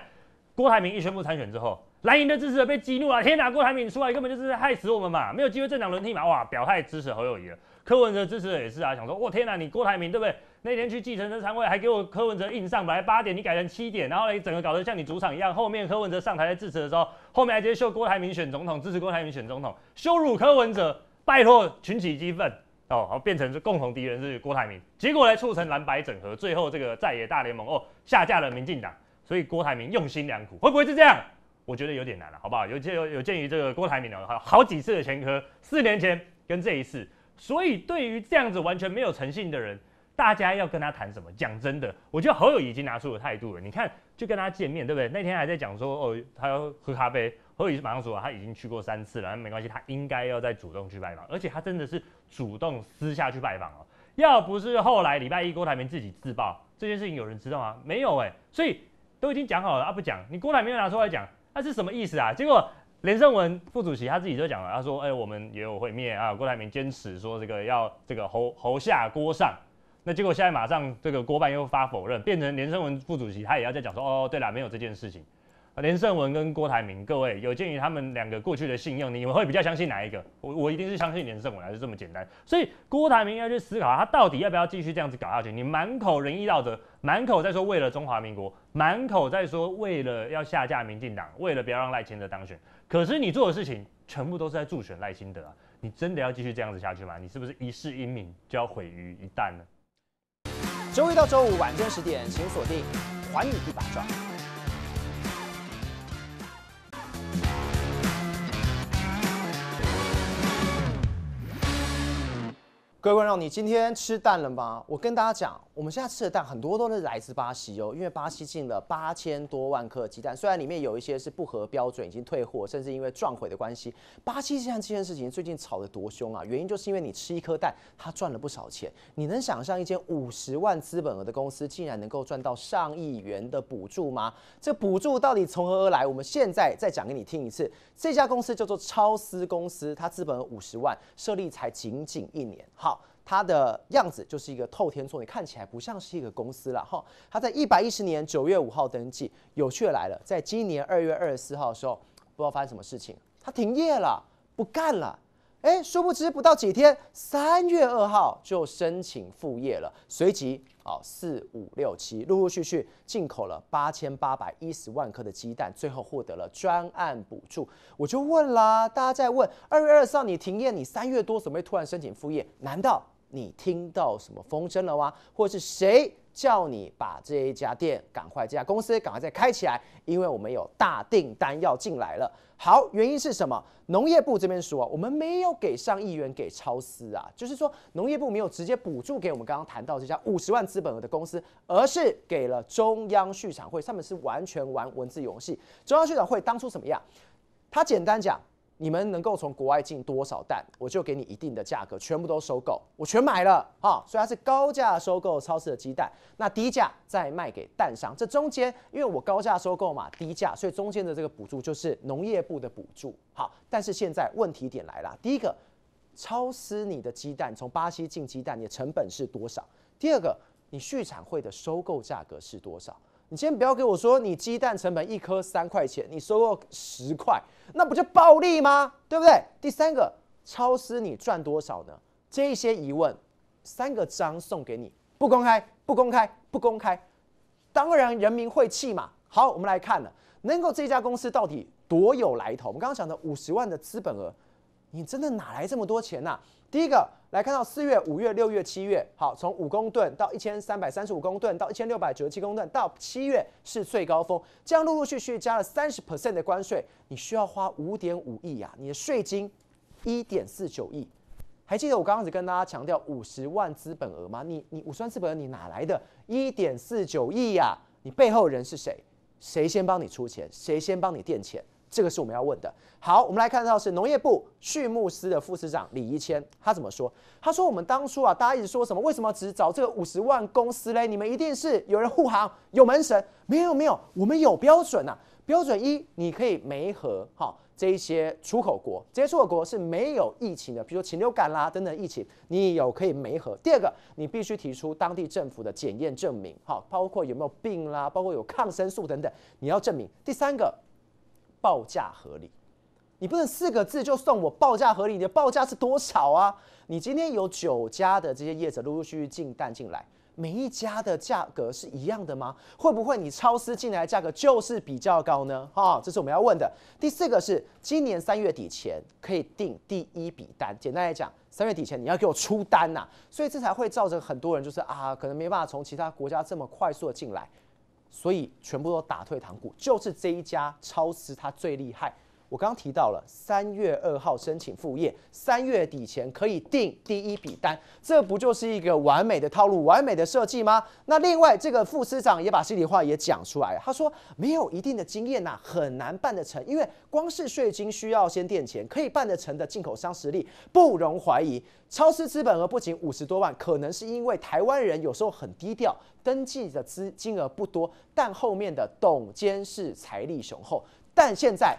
郭台铭一宣布参选之后，蓝营的支持者被激怒了。天哪，郭台铭出来根本就是害死我们嘛！没有机会政党轮替嘛？哇，表态支持侯友谊了。柯文哲支持者也是啊，想说，我天哪，你郭台铭对不对？那天去继承人参位还给我柯文哲硬上，本来八点你改成七点，然后来整个搞得像你主场一样。后面柯文哲上台来支持的时候，后面还直接秀郭台铭选总统，支持郭台铭选总统，羞辱柯文哲，拜托群起激愤。哦，好，变成是共同敌人是郭台铭，结果来促成蓝白整合，最后这个在野大联盟哦下架了民进党，所以郭台铭用心良苦，会不会是这样？我觉得有点难了，好不好？有有有鉴于这个郭台铭哦，好几次的前科，四年前跟这一次，所以对于这样子完全没有诚信的人，大家要跟他谈什么？讲真的，我觉得侯友已经拿出了态度了，你看，就跟他见面，对不对？那天还在讲说哦，他要喝咖啡。侯宇马上说，他已经去过三次了，没关系，他应该要再主动去拜访，而且他真的是主动私下去拜访哦。要不是后来礼拜一郭台铭自己自爆这件事情，有人知道吗？没有哎，所以都已经讲好了，他不讲，你郭台铭拿出来讲，那是什么意思啊？结果连胜文副主席他自己就讲了，他说：“哎，我们也有会面啊。”郭台铭坚持说这个要这个侯侯下郭上，那结果现在马上这个郭办又发否认，变成连胜文副主席他也要再讲说：“哦，对了，没有这件事情。”连胜文跟郭台铭，各位有鉴于他们两个过去的信用，你们会比较相信哪一个？我我一定是相信连胜文，还是这么简单。所以郭台铭要去思考，他到底要不要继续这样子搞下去？你满口仁义道德，满口在说为了中华民国，满口在说为了要下架民进党，为了不要让赖清德当选，可是你做的事情全部都是在助选赖清德啊！你真的要继续这样子下去吗？你是不是一世英名就要毁于一旦呢？周一到周五晚间十点，请锁定《还你一把抓》。各位观众，你今天吃蛋了吗？我跟大家讲，我们现在吃的蛋很多都是来自巴西哦，因为巴西进了八千多万颗鸡蛋，虽然里面有一些是不合标准，已经退货，甚至因为撞毁的关系，巴西鸡蛋这件事情最近炒得多凶啊！原因就是因为你吃一颗蛋，他赚了不少钱。你能想象一间五十万资本额的公司，竟然能够赚到上亿元的补助吗？这补助到底从何而来？我们现在再讲给你听一次，这家公司叫做超思公司，它资本额五十万，设立才仅仅一年。好。它的样子就是一个透天厝，你看起来不像是一个公司了哈。它在一百一十年九月五号登记，有趣的来了，在今年二月二十四号的时候，不知道发生什么事情，它停业了，不干了。哎，殊不知不到几天，三月二号就申请复业了，随即哦四五六七陆陆续续进口了八千八百一十万颗的鸡蛋，最后获得了专案补助。我就问啦，大家在问，二月二十四号你停业，你三月多怎么会突然申请复业？难道？你听到什么风声了吗？或是谁叫你把这一家店赶快、这家公司赶快再开起来？因为我们有大订单要进来了。好，原因是什么？农业部这边说，我们没有给上亿元给超司啊，就是说农业部没有直接补助给我们刚刚谈到这家五十万资本额的公司，而是给了中央畜产会，他们是完全玩文字游戏。中央畜产会当初怎么样？他简单讲。你们能够从国外进多少蛋，我就给你一定的价格，全部都收购，我全买了，哈，所以它是高价收购超市的鸡蛋，那低价再卖给蛋商，这中间因为我高价收购嘛，低价，所以中间的这个补助就是农业部的补助，好，但是现在问题点来了，第一个，超市你的鸡蛋从巴西进鸡蛋，你的成本是多少？第二个，你畜产会的收购价格是多少？你先不要给我说，你鸡蛋成本一颗三块钱，你收购十块，那不就暴利吗？对不对？第三个超市你赚多少呢？这些疑问，三个章送给你，不公开，不公开，不公开。当然人民会气嘛。好，我们来看了，能够这家公司到底多有来头？我们刚刚讲的五十万的资本额，你真的哪来这么多钱呐？第一个。来看到四月、五月、六月、七月，好，从五公吨到一千三百三十五公吨，到一千六百九十七公吨，到七月是最高峰。这样陆陆续续加了三十 percent 的关税，你需要花五点五亿呀，你的税金一点四九亿。还记得我刚开始跟大家强调五十万资本额吗？你你五十万资本额你哪来的？一点四九亿呀？你背后人是谁？谁先帮你出钱？谁先帮你垫钱？这个是我们要问的。好，我们来看到是农业部畜牧司的副司长李一谦，他怎么说？他说：“我们当初啊，大家一直说什么？为什么只找这个五十万公司嘞？你们一定是有人护航，有门神？没有没有，我们有标准呐。标准一，你可以没合哈，这些出口国，这些出口国是没有疫情的，比如说禽流感啦等等疫情，你有可以没合。第二个，你必须提出当地政府的检验证明，哈，包括有没有病啦，包括有抗生素等等，你要证明。第三个。”报价合理，你不能四个字就算我报价合理。你的报价是多少啊？你今天有九家的这些业者陆陆续续进单进来，每一家的价格是一样的吗？会不会你超市进来的价格就是比较高呢？哈，这是我们要问的。第四个是今年三月底前可以订第一笔单，简单来讲，三月底前你要给我出单呐。所以这才会造成很多人就是啊，可能没办法从其他国家这么快速的进来。所以全部都打退堂鼓，就是这一家超市它最厉害。我刚提到了三月二号申请副业，三月底前可以定第一笔单，这不就是一个完美的套路、完美的设计吗？那另外，这个副司长也把心里话也讲出来，他说没有一定的经验呐，很难办得成，因为光是税金需要先垫钱，可以办得成的进口商实力不容怀疑，超市资本额不仅五十多万，可能是因为台湾人有时候很低调，登记的资金额不多，但后面的董监是财力雄厚，但现在。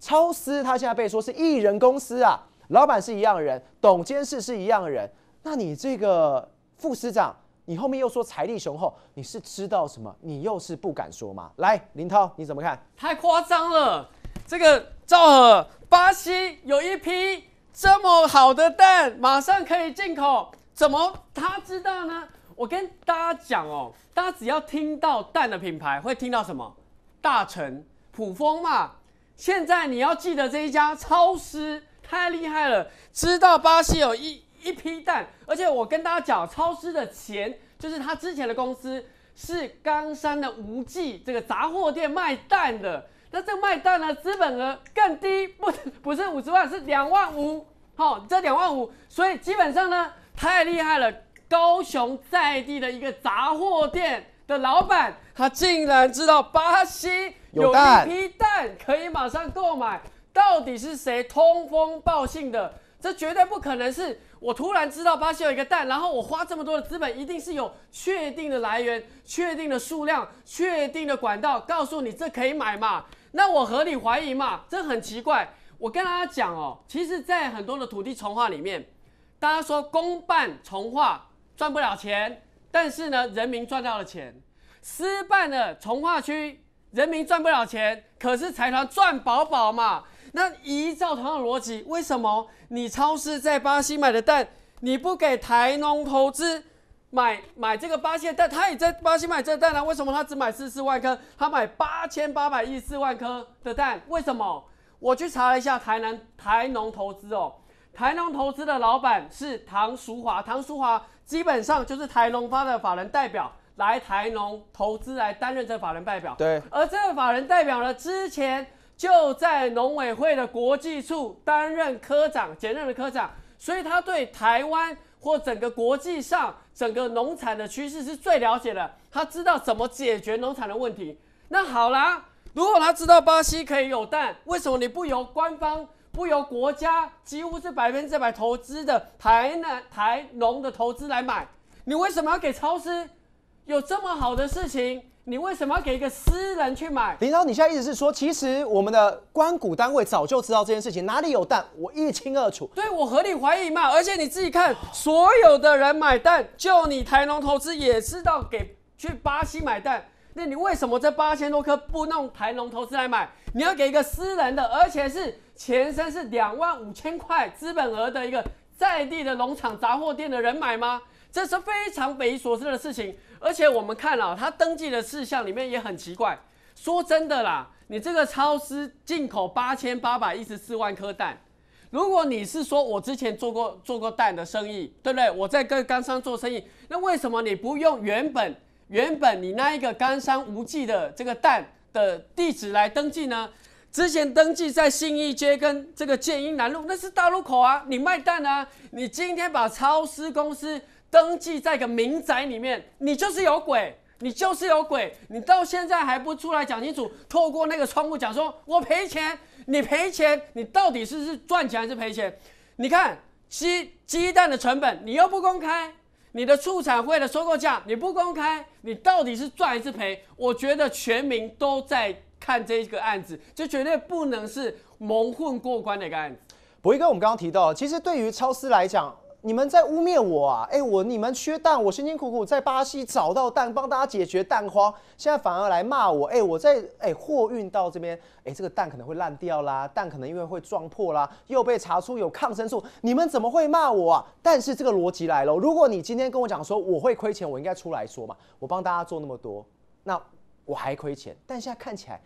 超司他现在被说是艺人公司啊，老板是一样的人，董监事是一样的人。那你这个副司长，你后面又说财力雄厚，你是知道什么？你又是不敢说吗？来，林涛你怎么看？太夸张了！这个赵和巴西有一批这么好的蛋，马上可以进口，怎么他知道呢？我跟大家讲哦，大家只要听到蛋的品牌，会听到什么？大成、普丰嘛。现在你要记得这一家超市太厉害了，知道巴西有一一批蛋，而且我跟大家讲，超市的钱就是他之前的公司是冈山的无记这个杂货店卖蛋的，那这个卖蛋的资本额更低，不不是五十万，是两万五，好，这两万五，所以基本上呢，太厉害了，高雄在地的一个杂货店。的老板，他竟然知道巴西有一批蛋可以马上购买，到底是谁通风报信的？这绝对不可能是我突然知道巴西有一个蛋，然后我花这么多的资本，一定是有确定的来源、确定的数量、确定的管道告诉你这可以买嘛？那我合理怀疑嘛？这很奇怪。我跟大家讲哦，其实，在很多的土地从化里面，大家说公办从化赚不了钱。但是呢，人民赚到了钱，失败了。从化区人民赚不了钱，可是财团赚饱饱嘛。那依照同样的逻辑，为什么你超市在巴西买的蛋，你不给台农投资买买这个巴西的蛋？他也在巴西买这蛋啊？为什么他只买四四万颗？他买八千八百一四万颗的蛋？为什么？我去查了一下台南台农投资哦，台农投资的老板是唐淑华，唐淑华。基本上就是台农发的法人代表来台农投资来担任这个法人代表，对。而这个法人代表呢，之前就在农委会的国际处担任科长，兼任的科长，所以他对台湾或整个国际上整个农产的趋势是最了解的。他知道怎么解决农产的问题。那好啦，如果他知道巴西可以有蛋，为什么你不由官方？不由国家几乎是百分之百投资的台南台农的投资来买，你为什么要给超市？有这么好的事情，你为什么要给一个私人去买？林超，你现在意思是说，其实我们的关股单位早就知道这件事情，哪里有蛋我一清二楚。对我合理怀疑嘛，而且你自己看，所有的人买蛋，就你台农投资也知道给去巴西买蛋，那你为什么这八千多颗不弄台农投资来买？你要给一个私人的，而且是。前身是两万五千块资本额的一个在地的农场杂货店的人买吗？这是非常匪夷所思的事情。而且我们看啊，他登记的事项里面也很奇怪。说真的啦，你这个超市进口八千八百一十四万颗蛋，如果你是说我之前做过做过蛋的生意，对不对？我在跟干商做生意，那为什么你不用原本原本你那一个干商无忌的这个蛋的地址来登记呢？之前登记在信义街跟这个建英南路，那是大路口啊！你卖蛋啊！你今天把超市公司登记在个民宅里面，你就是有鬼，你就是有鬼！你到现在还不出来讲清楚，透过那个窗户讲说，我赔钱，你赔钱，你到底是是赚钱还是赔钱？你看，鸡鸡蛋的成本你又不公开，你的畜产会的收购价你不公开，你到底是赚还是赔？我觉得全民都在。看这个案子，就绝对不能是蒙混过关的一个案子。博一哥，我们刚刚提到，其实对于超市来讲，你们在污蔑我啊！哎，我你们缺蛋，我辛辛苦苦在巴西找到蛋，帮大家解决蛋荒，现在反而来骂我！哎，我在哎货运到这边，哎这个蛋可能会烂掉啦，蛋可能因为会撞破啦，又被查出有抗生素，你们怎么会骂我？啊？但是这个逻辑来了，如果你今天跟我讲说我会亏钱，我应该出来说嘛，我帮大家做那么多，那我还亏钱，但现在看起来。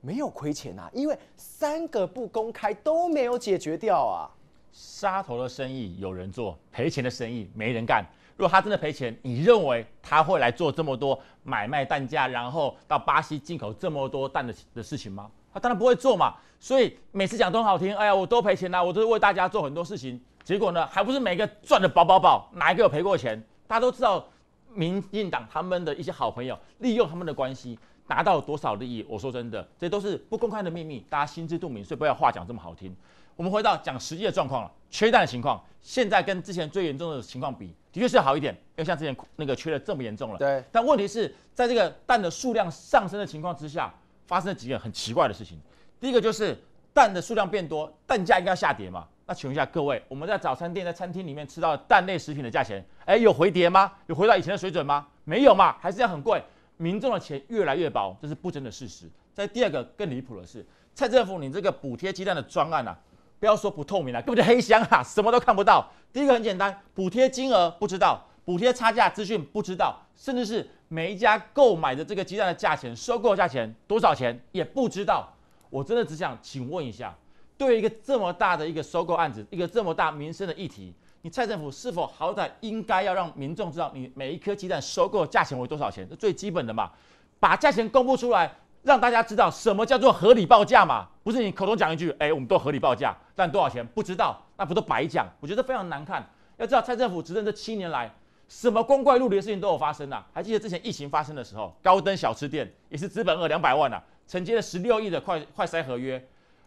没有亏钱呐，因为三个不公开都没有解决掉啊。杀头的生意有人做，赔钱的生意没人干。如果他真的赔钱，你认为他会来做这么多买卖蛋价，然后到巴西进口这么多蛋的的事情吗？他当然不会做嘛。所以每次讲都很好听，哎呀，我都赔钱啦，我都为大家做很多事情。结果呢，还不是每个赚的饱饱饱，哪一个有赔过钱？大家都知道，民进党他们的一些好朋友利用他们的关系。拿到多少利益？我说真的，这都是不公开的秘密，大家心知肚明，所以不要话讲这么好听。我们回到讲实际的状况了，缺蛋的情况现在跟之前最严重的情况比，的确是好一点，因为像之前那个缺的这么严重了。对。但问题是在这个蛋的数量上升的情况之下，发生了几个很奇怪的事情。第一个就是蛋的数量变多，蛋价应该要下跌嘛？那请问一下各位，我们在早餐店、在餐厅里面吃到的蛋类食品的价钱，哎，有回跌吗？有回到以前的水准吗？没有嘛，还是这样很贵。民众的钱越来越薄，这是不争的事实。在第二个更离谱的是，蔡政府你这个补贴鸡蛋的专案呐，不要说不透明了，根本就黑箱啊，什么都看不到。第一个很简单，补贴金额不知道，补贴差价资讯不知道，甚至是每一家购买的这个鸡蛋的价钱，收购价钱多少钱也不知道。我真的只想请问一下，对于一个这么大的一个收购案子，一个这么大民生的议题。蔡政府是否好歹应该要让民众知道，你每一颗鸡蛋收购价钱为多少钱？这最基本的嘛，把价钱公布出来，让大家知道什么叫做合理报价嘛？不是你口头讲一句，哎，我们都合理报价，但多少钱不知道，那不都白讲？我觉得非常难看。要知道，蔡政府执政这七年来，什么光怪陆离的事情都有发生啊！还记得之前疫情发生的时候，高登小吃店也是资本额两百万啊，承接了十六亿的快快筛合约。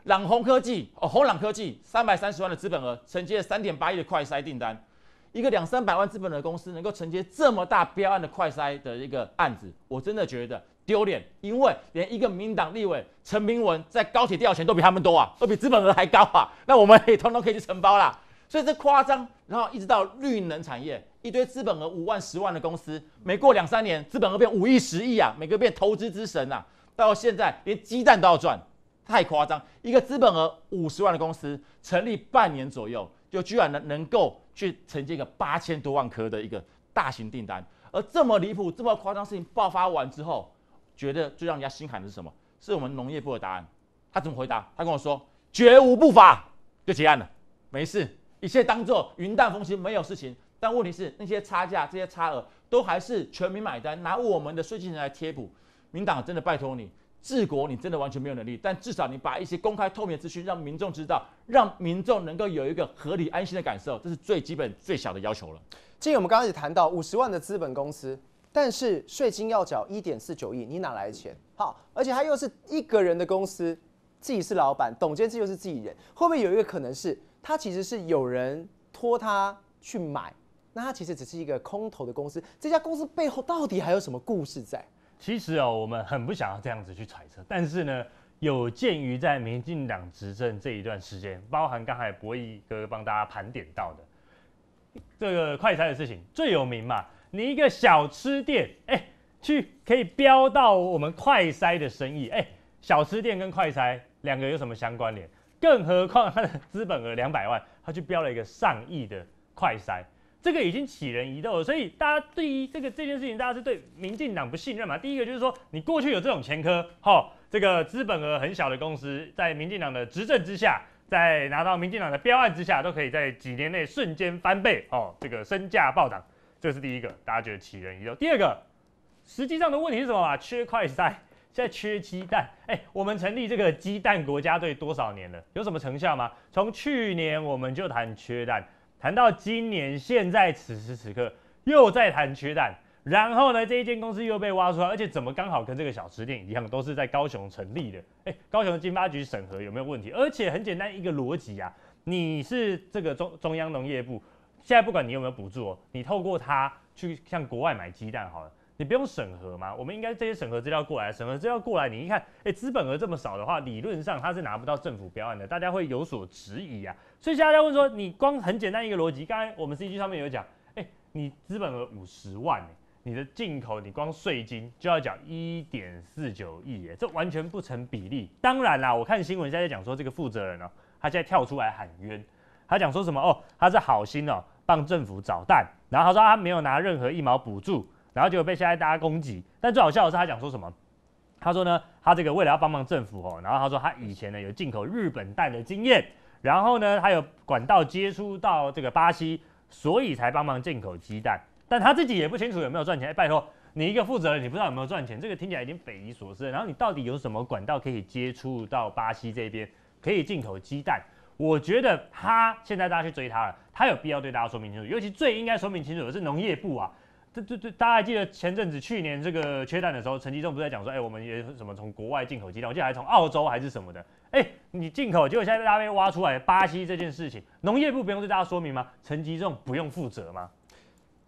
朗虹科技哦，宏朗科技三百三十万的资本额承接了三点八亿的快筛订单，一个两三百万资本的公司能够承接这么大标案的快筛的一个案子，我真的觉得丢脸，因为连一个民党立委陈明文在高铁掉钱都比他们多啊，都比资本额还高啊，那我们也通通可以去承包啦。所以这夸张，然后一直到绿能产业一堆资本额五万十万的公司，每过两三年资本额变五亿十亿啊，每个变投资之神呐，到现在连鸡蛋都要赚。太夸张！一个资本额五十万的公司成立半年左右，就居然能能够去承接一个八千多万颗的一个大型订单，而这么离谱、这么夸张事情爆发完之后，觉得最让人家心寒的是什么？是我们农业部的答案，他怎么回答？他跟我说绝无不法，就结案了，没事，一切当做云淡风轻，没有事情。但问题是那些差价、这些差额都还是全民买单，拿我们的税金人来贴补。民党真的拜托你。治国你真的完全没有能力，但至少你把一些公开透明资讯让民众知道，让民众能够有一个合理安心的感受，这是最基本最小的要求了。既然我们刚开始谈到五十万的资本公司，但是税金要缴一点四九亿，你哪来的钱？好，而且他又是一个人的公司，自己是老板，董监事又是自己人，会不会有一个可能是他其实是有人托他去买，那他其实只是一个空头的公司，这家公司背后到底还有什么故事在？其实哦，我们很不想要这样子去揣测，但是呢，有鉴于在民进党执政这一段时间，包含刚才博弈哥帮大家盘点到的这个快餐的事情，最有名嘛，你一个小吃店，哎，去可以飙到我们快筛的生意，哎，小吃店跟快筛两个有什么相关联？更何况他的资本额两百万，他去飙了一个上亿的快筛。这个已经起人疑窦，所以大家对于这个这件事情，大家是对民进党不信任嘛？第一个就是说，你过去有这种前科，哈，这个资本额很小的公司在民进党的执政之下，在拿到民进党的标案之下，都可以在几年内瞬间翻倍，哦，这个身价暴涨，这是第一个，大家觉得起人疑窦。第二个，实际上的问题是什么嘛？缺快菜，现在缺鸡蛋，哎，我们成立这个鸡蛋国家队多少年了？有什么成效吗？从去年我们就谈缺蛋。谈到今年现在此时此刻又在谈缺蛋，然后呢这一间公司又被挖出来，而且怎么刚好跟这个小吃店一样，都是在高雄成立的？哎，高雄的经发局审核有没有问题？而且很简单一个逻辑啊，你是这个中中央农业部，现在不管你有没有补助，你透过它去向国外买鸡蛋好了。你不用审核吗？我们应该这些审核资料过来，审核资料过来，你一看，哎，资本额这么少的话，理论上他是拿不到政府标案的，大家会有所质疑啊。所以大家问说，你光很简单一个逻辑，刚才我们 C G 上面有讲，哎，你资本额五十万，你的进口你光税金就要缴一点四九亿，耶，这完全不成比例。当然啦，我看新闻现在讲说这个负责人哦，他现在跳出来喊冤，他讲说什么？哦，他是好心哦，帮政府找蛋，然后他说他没有拿任何一毛补助。然后就被现在大家攻击，但最好笑的是，他讲说什么？他说呢，他这个为了要帮忙政府哦，然后他说他以前呢有进口日本蛋的经验，然后呢他有管道接触到这个巴西，所以才帮忙进口鸡蛋。但他自己也不清楚有没有赚钱。拜托你一个负责人，你不知道有没有赚钱，这个听起来已经匪夷所思。然后你到底有什么管道可以接触到巴西这边，可以进口鸡蛋？我觉得他现在大家去追他了，他有必要对大家说明清楚。尤其最应该说明清楚的是农业部啊。对对对，大家还记得前阵子去年这个缺蛋的时候，陈吉仲不是在讲说，哎，我们也什么从国外进口鸡蛋，我记得还从澳洲还是什么的。哎，你进口，结果现在被大家挖出来巴西这件事情，农业部不用对大家说明吗？陈吉仲不用负责吗？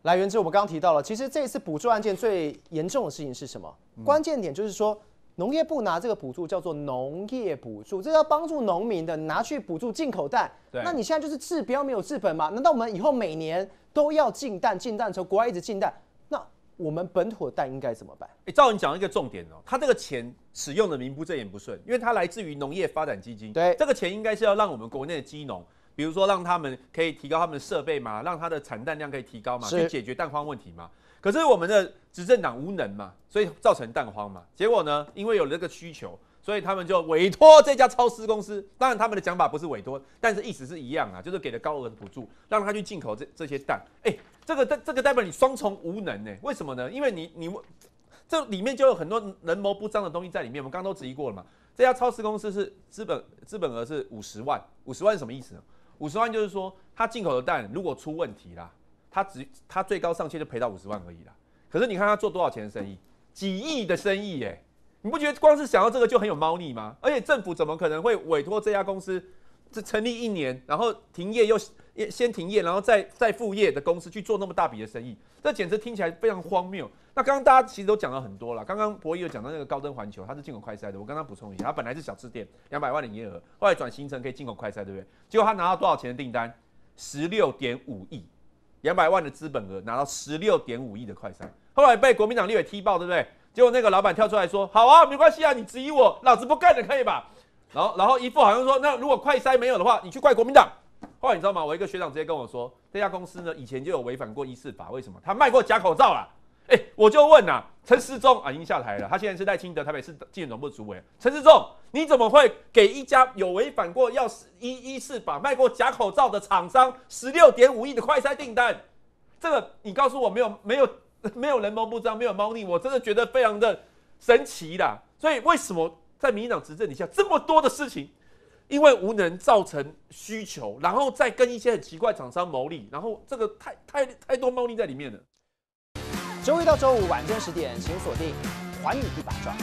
来，源之我们刚刚提到了，其实这次补助案件最严重的事情是什么？关键点就是说，农业部拿这个补助叫做农业补助，这要帮助农民的拿去补助进口蛋，那你现在就是治标没有治本嘛？难道我们以后每年？都要进蛋，进蛋从国外一直进蛋，那我们本土的蛋应该怎么办？哎，赵你讲一个重点哦，他这个钱使用的名不正言不顺，因为它来自于农业发展基金，对，这个钱应该是要让我们国内的基农，比如说让他们可以提高他们的设备嘛，让他的产蛋量可以提高嘛，去解决蛋荒问题嘛。可是我们的执政党无能嘛，所以造成蛋荒嘛。结果呢，因为有了这个需求。所以他们就委托这家超市公司，当然他们的讲法不是委托，但是意思是一样啊，就是给了高额的补助，让他去进口这这些蛋。哎，这个代这个代表你双重无能呢？为什么呢？因为你你这里面就有很多人谋不臧的东西在里面。我们刚刚都质疑过了嘛，这家超市公司是资本资本额是五十万，五十万是什么意思呢？五十万就是说他进口的蛋如果出问题啦，他只他最高上限就赔到五十万而已啦。可是你看他做多少钱的生意？几亿的生意诶。你不觉得光是想到这个就很有猫腻吗？而且政府怎么可能会委托这家公司？这成立一年，然后停业又先停业，然后再再副业的公司去做那么大笔的生意，这简直听起来非常荒谬。那刚刚大家其实都讲了很多了。刚刚博弈有讲到那个高登环球，它是进口快餐的。我刚刚补充一下，它本来是小吃店，两百万的营业额，后来转型成可以进口快餐，对不对？结果它拿到多少钱的订单？十六点五亿，两百万的资本额拿到十六点五亿的快餐，后来被国民党立委踢爆，对不对？结果那个老板跳出来说：“好啊，没关系啊，你质疑我，老子不干了，可以吧？”然后，然后一副好像说：“那如果快筛没有的话，你去怪国民党。”后来你知道吗？我一个学长直接跟我说：“这家公司呢，以前就有违反过一次法，为什么？他卖过假口罩啦？哎，我就问呐，陈世忠啊，已经下台了，他现在是在清德台北市纪检总部主委。陈世忠，你怎么会给一家有违反过要一一次法、卖过假口罩的厂商十六点五亿的快筛订单？这个你告诉我没有没有。没有人谋不张，没有猫腻，我真的觉得非常的神奇啦。所以为什么在民进党执政底下这么多的事情，因为无能造成需求，然后再跟一些很奇怪厂商谋利，然后这个太太太多猫腻在里面了。周一到周五晚间十点，请锁定《还你一把抓》。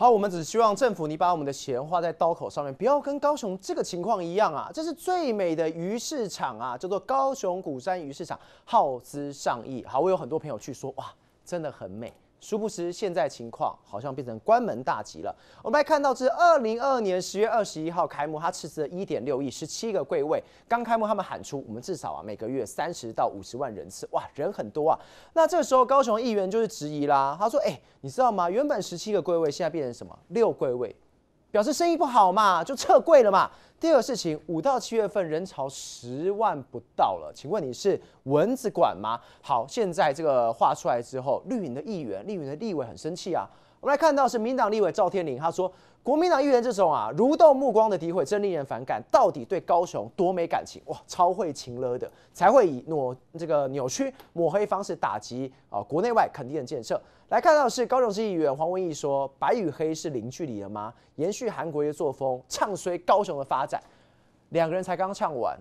好，我们只希望政府，你把我们的钱花在刀口上面，不要跟高雄这个情况一样啊！这是最美的鱼市场啊，叫做高雄古山鱼市场，耗资上亿。好，我有很多朋友去说，哇，真的很美。殊不知，现在情况好像变成关门大吉了。我们来看到，这二零二二年十月二十一号开幕，它斥资一点六亿，十七个柜位。刚开幕，他们喊出，我们至少啊每个月三十到五十万人次，哇，人很多啊。那这个时候，高雄议员就是质疑啦，他说，哎，你知道吗？原本十七个柜位，现在变成什么？六柜位。表示生意不好嘛，就撤柜了嘛。第二个事情，五到七月份人潮十万不到了，请问你是蚊子馆吗？好，现在这个画出来之后，绿营的议员、绿营的立委很生气啊。我们来看到是民党立委赵天麟，他说。国民党议员这种啊，如豆目光的诋毁，真令人反感。到底对高雄多没感情哇？超会情勒的，才会以抹这个扭曲抹黑方式打击啊国内外肯定的建设。来看到的是高雄市议员黄文义说：“白与黑是零距离了吗？”延续韩国的作风，唱衰高雄的发展。两个人才刚唱完，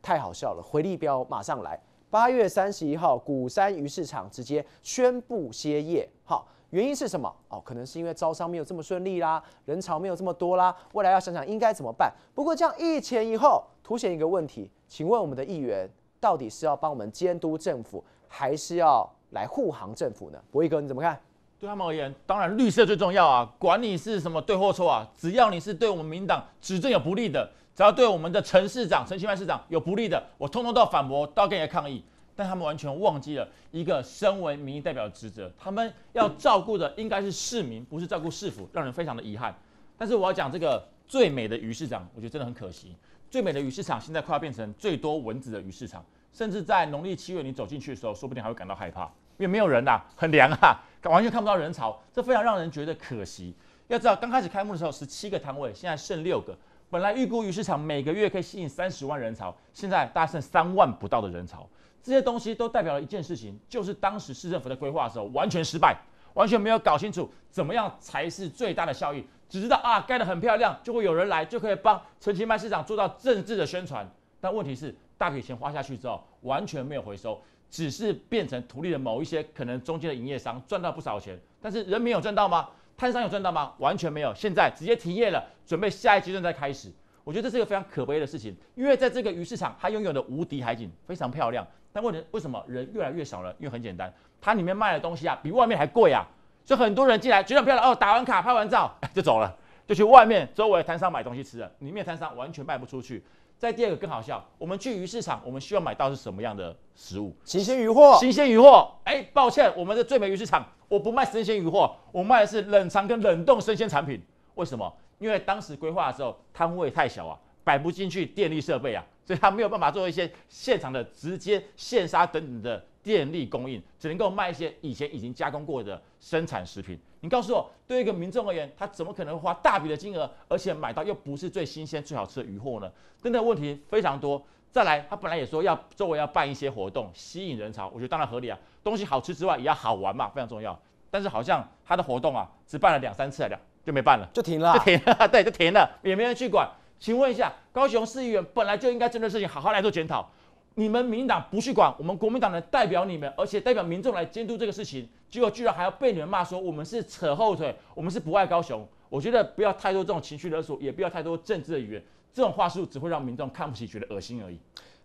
太好笑了。回力标马上来。八月三十一号，鼓山鱼市场直接宣布歇业。好。原因是什么？哦，可能是因为招商没有这么顺利啦，人潮没有这么多啦。未来要想想应该怎么办。不过这样一前一后，凸显一个问题。请问我们的议员到底是要帮我们监督政府，还是要来护航政府呢？博弈哥你怎么看？对他们而言，当然绿色最重要啊。管你是什么对或错啊，只要你是对我们民党执政有不利的，只要对我们的陈市长、陈其迈市长有不利的，我通通都要反驳，都要跟人抗议。但他们完全忘记了，一个身为民意代表的职责。他们要照顾的应该是市民，不是照顾市府，让人非常的遗憾。但是我要讲这个最美的鱼市场，我觉得真的很可惜。最美的鱼市场现在快要变成最多蚊子的鱼市场，甚至在农历七月你走进去的时候，说不定还会感到害怕，因为没有人呐，很凉啊，完全看不到人潮，这非常让人觉得可惜。要知道，刚开始开幕的时候，十七个摊位，现在剩六个。本来预估鱼市场每个月可以吸引三十万人潮，现在大概剩三万不到的人潮。这些东西都代表了一件事情，就是当时市政府的规划的时候完全失败，完全没有搞清楚怎么样才是最大的效益，只知道啊盖得很漂亮，就会有人来，就可以帮陈其迈市场做到政治的宣传。但问题是，大笔钱花下去之后，完全没有回收，只是变成土地的某一些可能中间的营业商赚到不少钱，但是人民有赚到吗？摊商有赚到吗？完全没有。现在直接停业了，准备下一阶段再开始。我觉得这是一个非常可悲的事情，因为在这个鱼市场，它拥有的无敌海景非常漂亮。但问题为什么人越来越少了？因为很简单，它里面卖的东西啊比外面还贵啊，所以很多人进来觉得漂亮哦，打完卡拍完照 就走了，就去外面周围摊商买东西吃了，里面摊商完全卖不出去。再第二个更好笑，我们去鱼市场，我们希望买到是什么样的食物？新鲜鱼货。新鲜鱼货。哎，抱歉，我们的最美鱼市场，我不卖生鲜鱼货，我卖的是冷藏跟冷冻生鲜产品。为什么？因为当时规划的时候摊位太小啊。摆不进去电力设备啊，所以他没有办法做一些现场的直接现杀等等的电力供应，只能够卖一些以前已经加工过的生产食品。你告诉我，对一个民众而言，他怎么可能花大笔的金额，而且买到又不是最新鲜最好吃的鱼货呢？真的问题非常多。再来，他本来也说要周围要办一些活动，吸引人潮，我觉得当然合理啊，东西好吃之外也要好玩嘛，非常重要。但是好像他的活动啊，只办了两三次了，就没办了，就停了，就停了，对，就停了，也没人去管。请问一下，高雄市议员本来就应该针对事情好好来做检讨，你们民党不去管，我们国民党能代表你们，而且代表民众来监督这个事情，结果居然还要被你们骂说我们是扯后腿，我们是不爱高雄。我觉得不要太多这种情绪勒索，也不要太多政治的语言，这种话术只会让民众看不起，觉得恶心而已。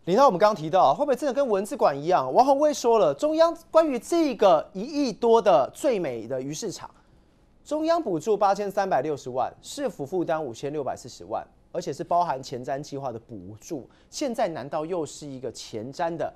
你看我们刚刚提到会不会真的跟文字馆一样？王宏威说了，中央关于这个一亿多的最美的鱼市场，中央补助八千三百六十万，市府负担五千六百四十万。而且是包含前瞻计划的补助，现在难道又是一个前瞻的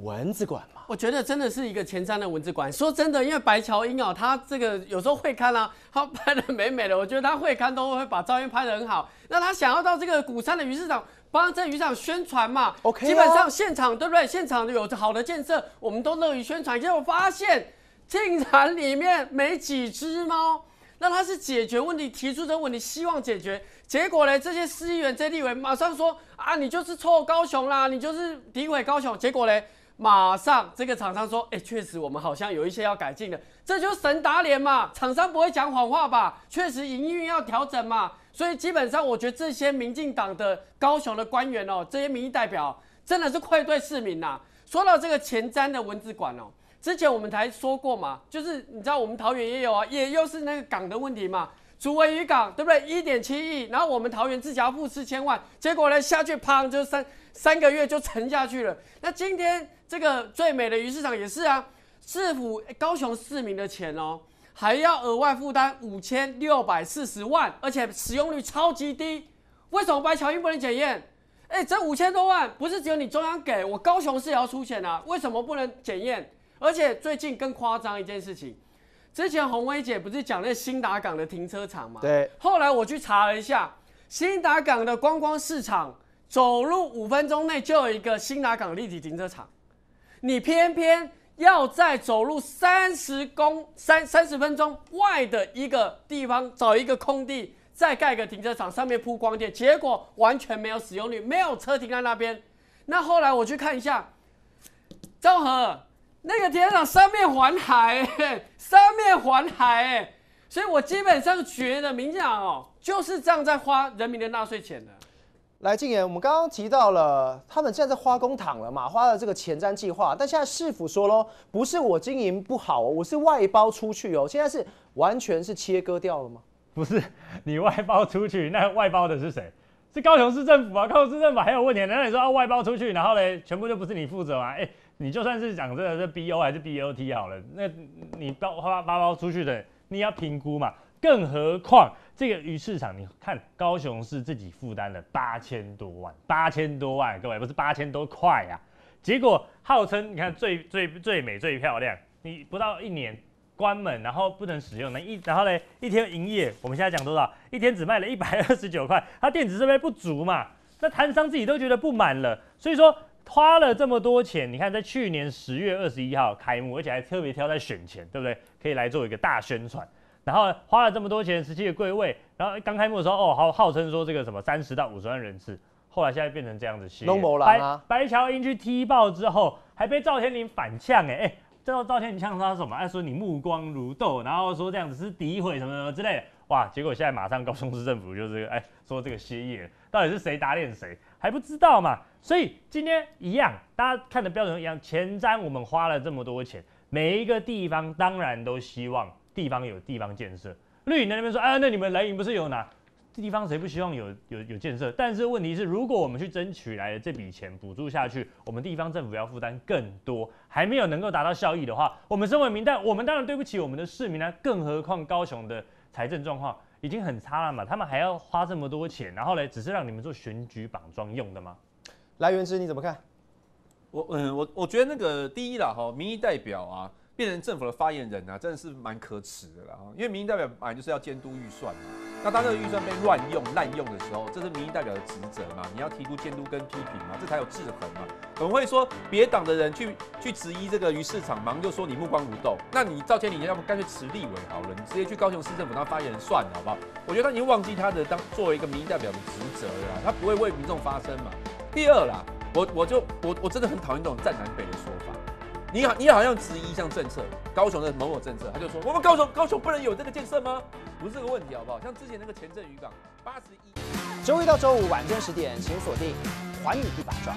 文字馆吗？我觉得真的是一个前瞻的文字馆。说真的，因为白乔英哦，他这个有时候会刊啊，他拍的美美的，我觉得他会刊都会把照片拍的很好。那他想要到这个古山的鱼市场帮这鱼场宣传嘛？OK，基本上现场对不对？现场有好的建设，我们都乐于宣传。结果发现，竟然里面没几只猫。那他是解决问题，提出这个问题希望解决，结果呢，这些市议员、这立委马上说啊，你就是臭高雄啦，你就是诋毁高雄。结果呢，马上这个厂商说，哎，确实我们好像有一些要改进的，这就是神打脸嘛，厂商不会讲谎话吧？确实营运要调整嘛，所以基本上我觉得这些民进党的高雄的官员哦，这些民意代表真的是愧对市民呐。说到这个前瞻的文字馆哦。之前我们才说过嘛，就是你知道我们桃园也有啊，也又是那个港的问题嘛，竹围渔港对不对？一点七亿，然后我们桃园自家付四千万，结果呢下去趴，就三三个月就沉下去了。那今天这个最美的鱼市场也是啊，市府高雄市民的钱哦，还要额外负担五千六百四十万，而且使用率超级低。为什么白桥又不能检验？哎，这五千多万不是只有你中央给我，高雄市也要出钱啊？为什么不能检验？而且最近更夸张一件事情，之前红薇姐不是讲那新达港的停车场吗？对。后来我去查了一下，新达港的观光市场，走路五分钟内就有一个新达港立体停车场。你偏偏要在走路三十公三三十分钟外的一个地方找一个空地，再盖个停车场，上面铺光电，结果完全没有使用率，没有车停在那边。那后来我去看一下昭和。那个电厂三面环海，三面环海哎，所以我基本上觉得民进党哦就是这样在花人民的纳税钱的。来静言，我们刚刚提到了他们现在在花公帑了，嘛，花了这个前瞻计划，但现在市府说喽，不是我经营不好，我是外包出去哦，现在是完全是切割掉了吗？不是，你外包出去，那外包的是谁？是高雄市政府啊，高雄市政府还有问题，难道你说要外包出去，然后嘞全部就不是你负责啊？哎。你就算是讲这个是 BO 还是 BOT 好了，那你包发发包出去的，你要评估嘛？更何况这个鱼市场，你看高雄市自己负担了八千多万，八千多万，各位不是八千多块呀？结果号称你看最最最美最漂亮，你不到一年关门，然后不能使用，那一然后呢一天营业，我们现在讲多少？一天只卖了一百二十九块，它电子设备不足嘛？那摊商自己都觉得不满了，所以说。花了这么多钱，你看，在去年十月二十一号开幕，而且还特别挑在选前，对不对？可以来做一个大宣传。然后花了这么多钱，十七个贵位，然后刚开幕的时候，哦，号号称说这个什么三十到五十万人次，后来现在变成这样子歇。弄没了啊！白乔英去踢爆之后，还被赵天林反呛，哎哎，叫赵天林呛他什么？哎说你目光如豆，然后说这样子是诋毁什么什么之类。的。哇，结果现在马上高雄市政府就是哎说这个歇业，到底是谁打脸谁？还不知道嘛？所以今天一样，大家看的标准一样。前瞻我们花了这么多钱，每一个地方当然都希望地方有地方建设。绿营那边说啊，那你们蓝营不是有哪地方谁不希望有有有建设？但是问题是，如果我们去争取来的这笔钱补助下去，我们地方政府要负担更多，还没有能够达到效益的话，我们身为民代，我们当然对不起我们的市民呢。更何况高雄的财政状况。已经很差了嘛，他们还要花这么多钱，然后呢，只是让你们做选举绑桩用的吗？来源之你怎么看？我嗯，我我觉得那个第一啦，哈，民意代表啊变成政府的发言人啊，真的是蛮可耻的啦。因为民意代表本来就是要监督预算嘛，那当这个预算被乱用、滥用的时候，这是民意代表的职责嘛，你要提出监督跟批评嘛，这才有制衡嘛。怎么会说别党的人去去质疑这个鱼市场？忙就说你目光如豆。那你赵千你要不干脆辞立委好了，你直接去高雄市政府当发言人算了，好不好？我觉得他已经忘记他的当作为一个民意代表的职责了，他不会为民众发声嘛。第二啦，我我就我我真的很讨厌这种站南北的说法。你好，你好像质疑一项政策，高雄的某某政策，他就说我们高雄高雄不能有这个建设吗？不是这个问题，好不好？像之前那个前镇渔港，八十一，周一到周五晚间十点，请锁定还你一把抓。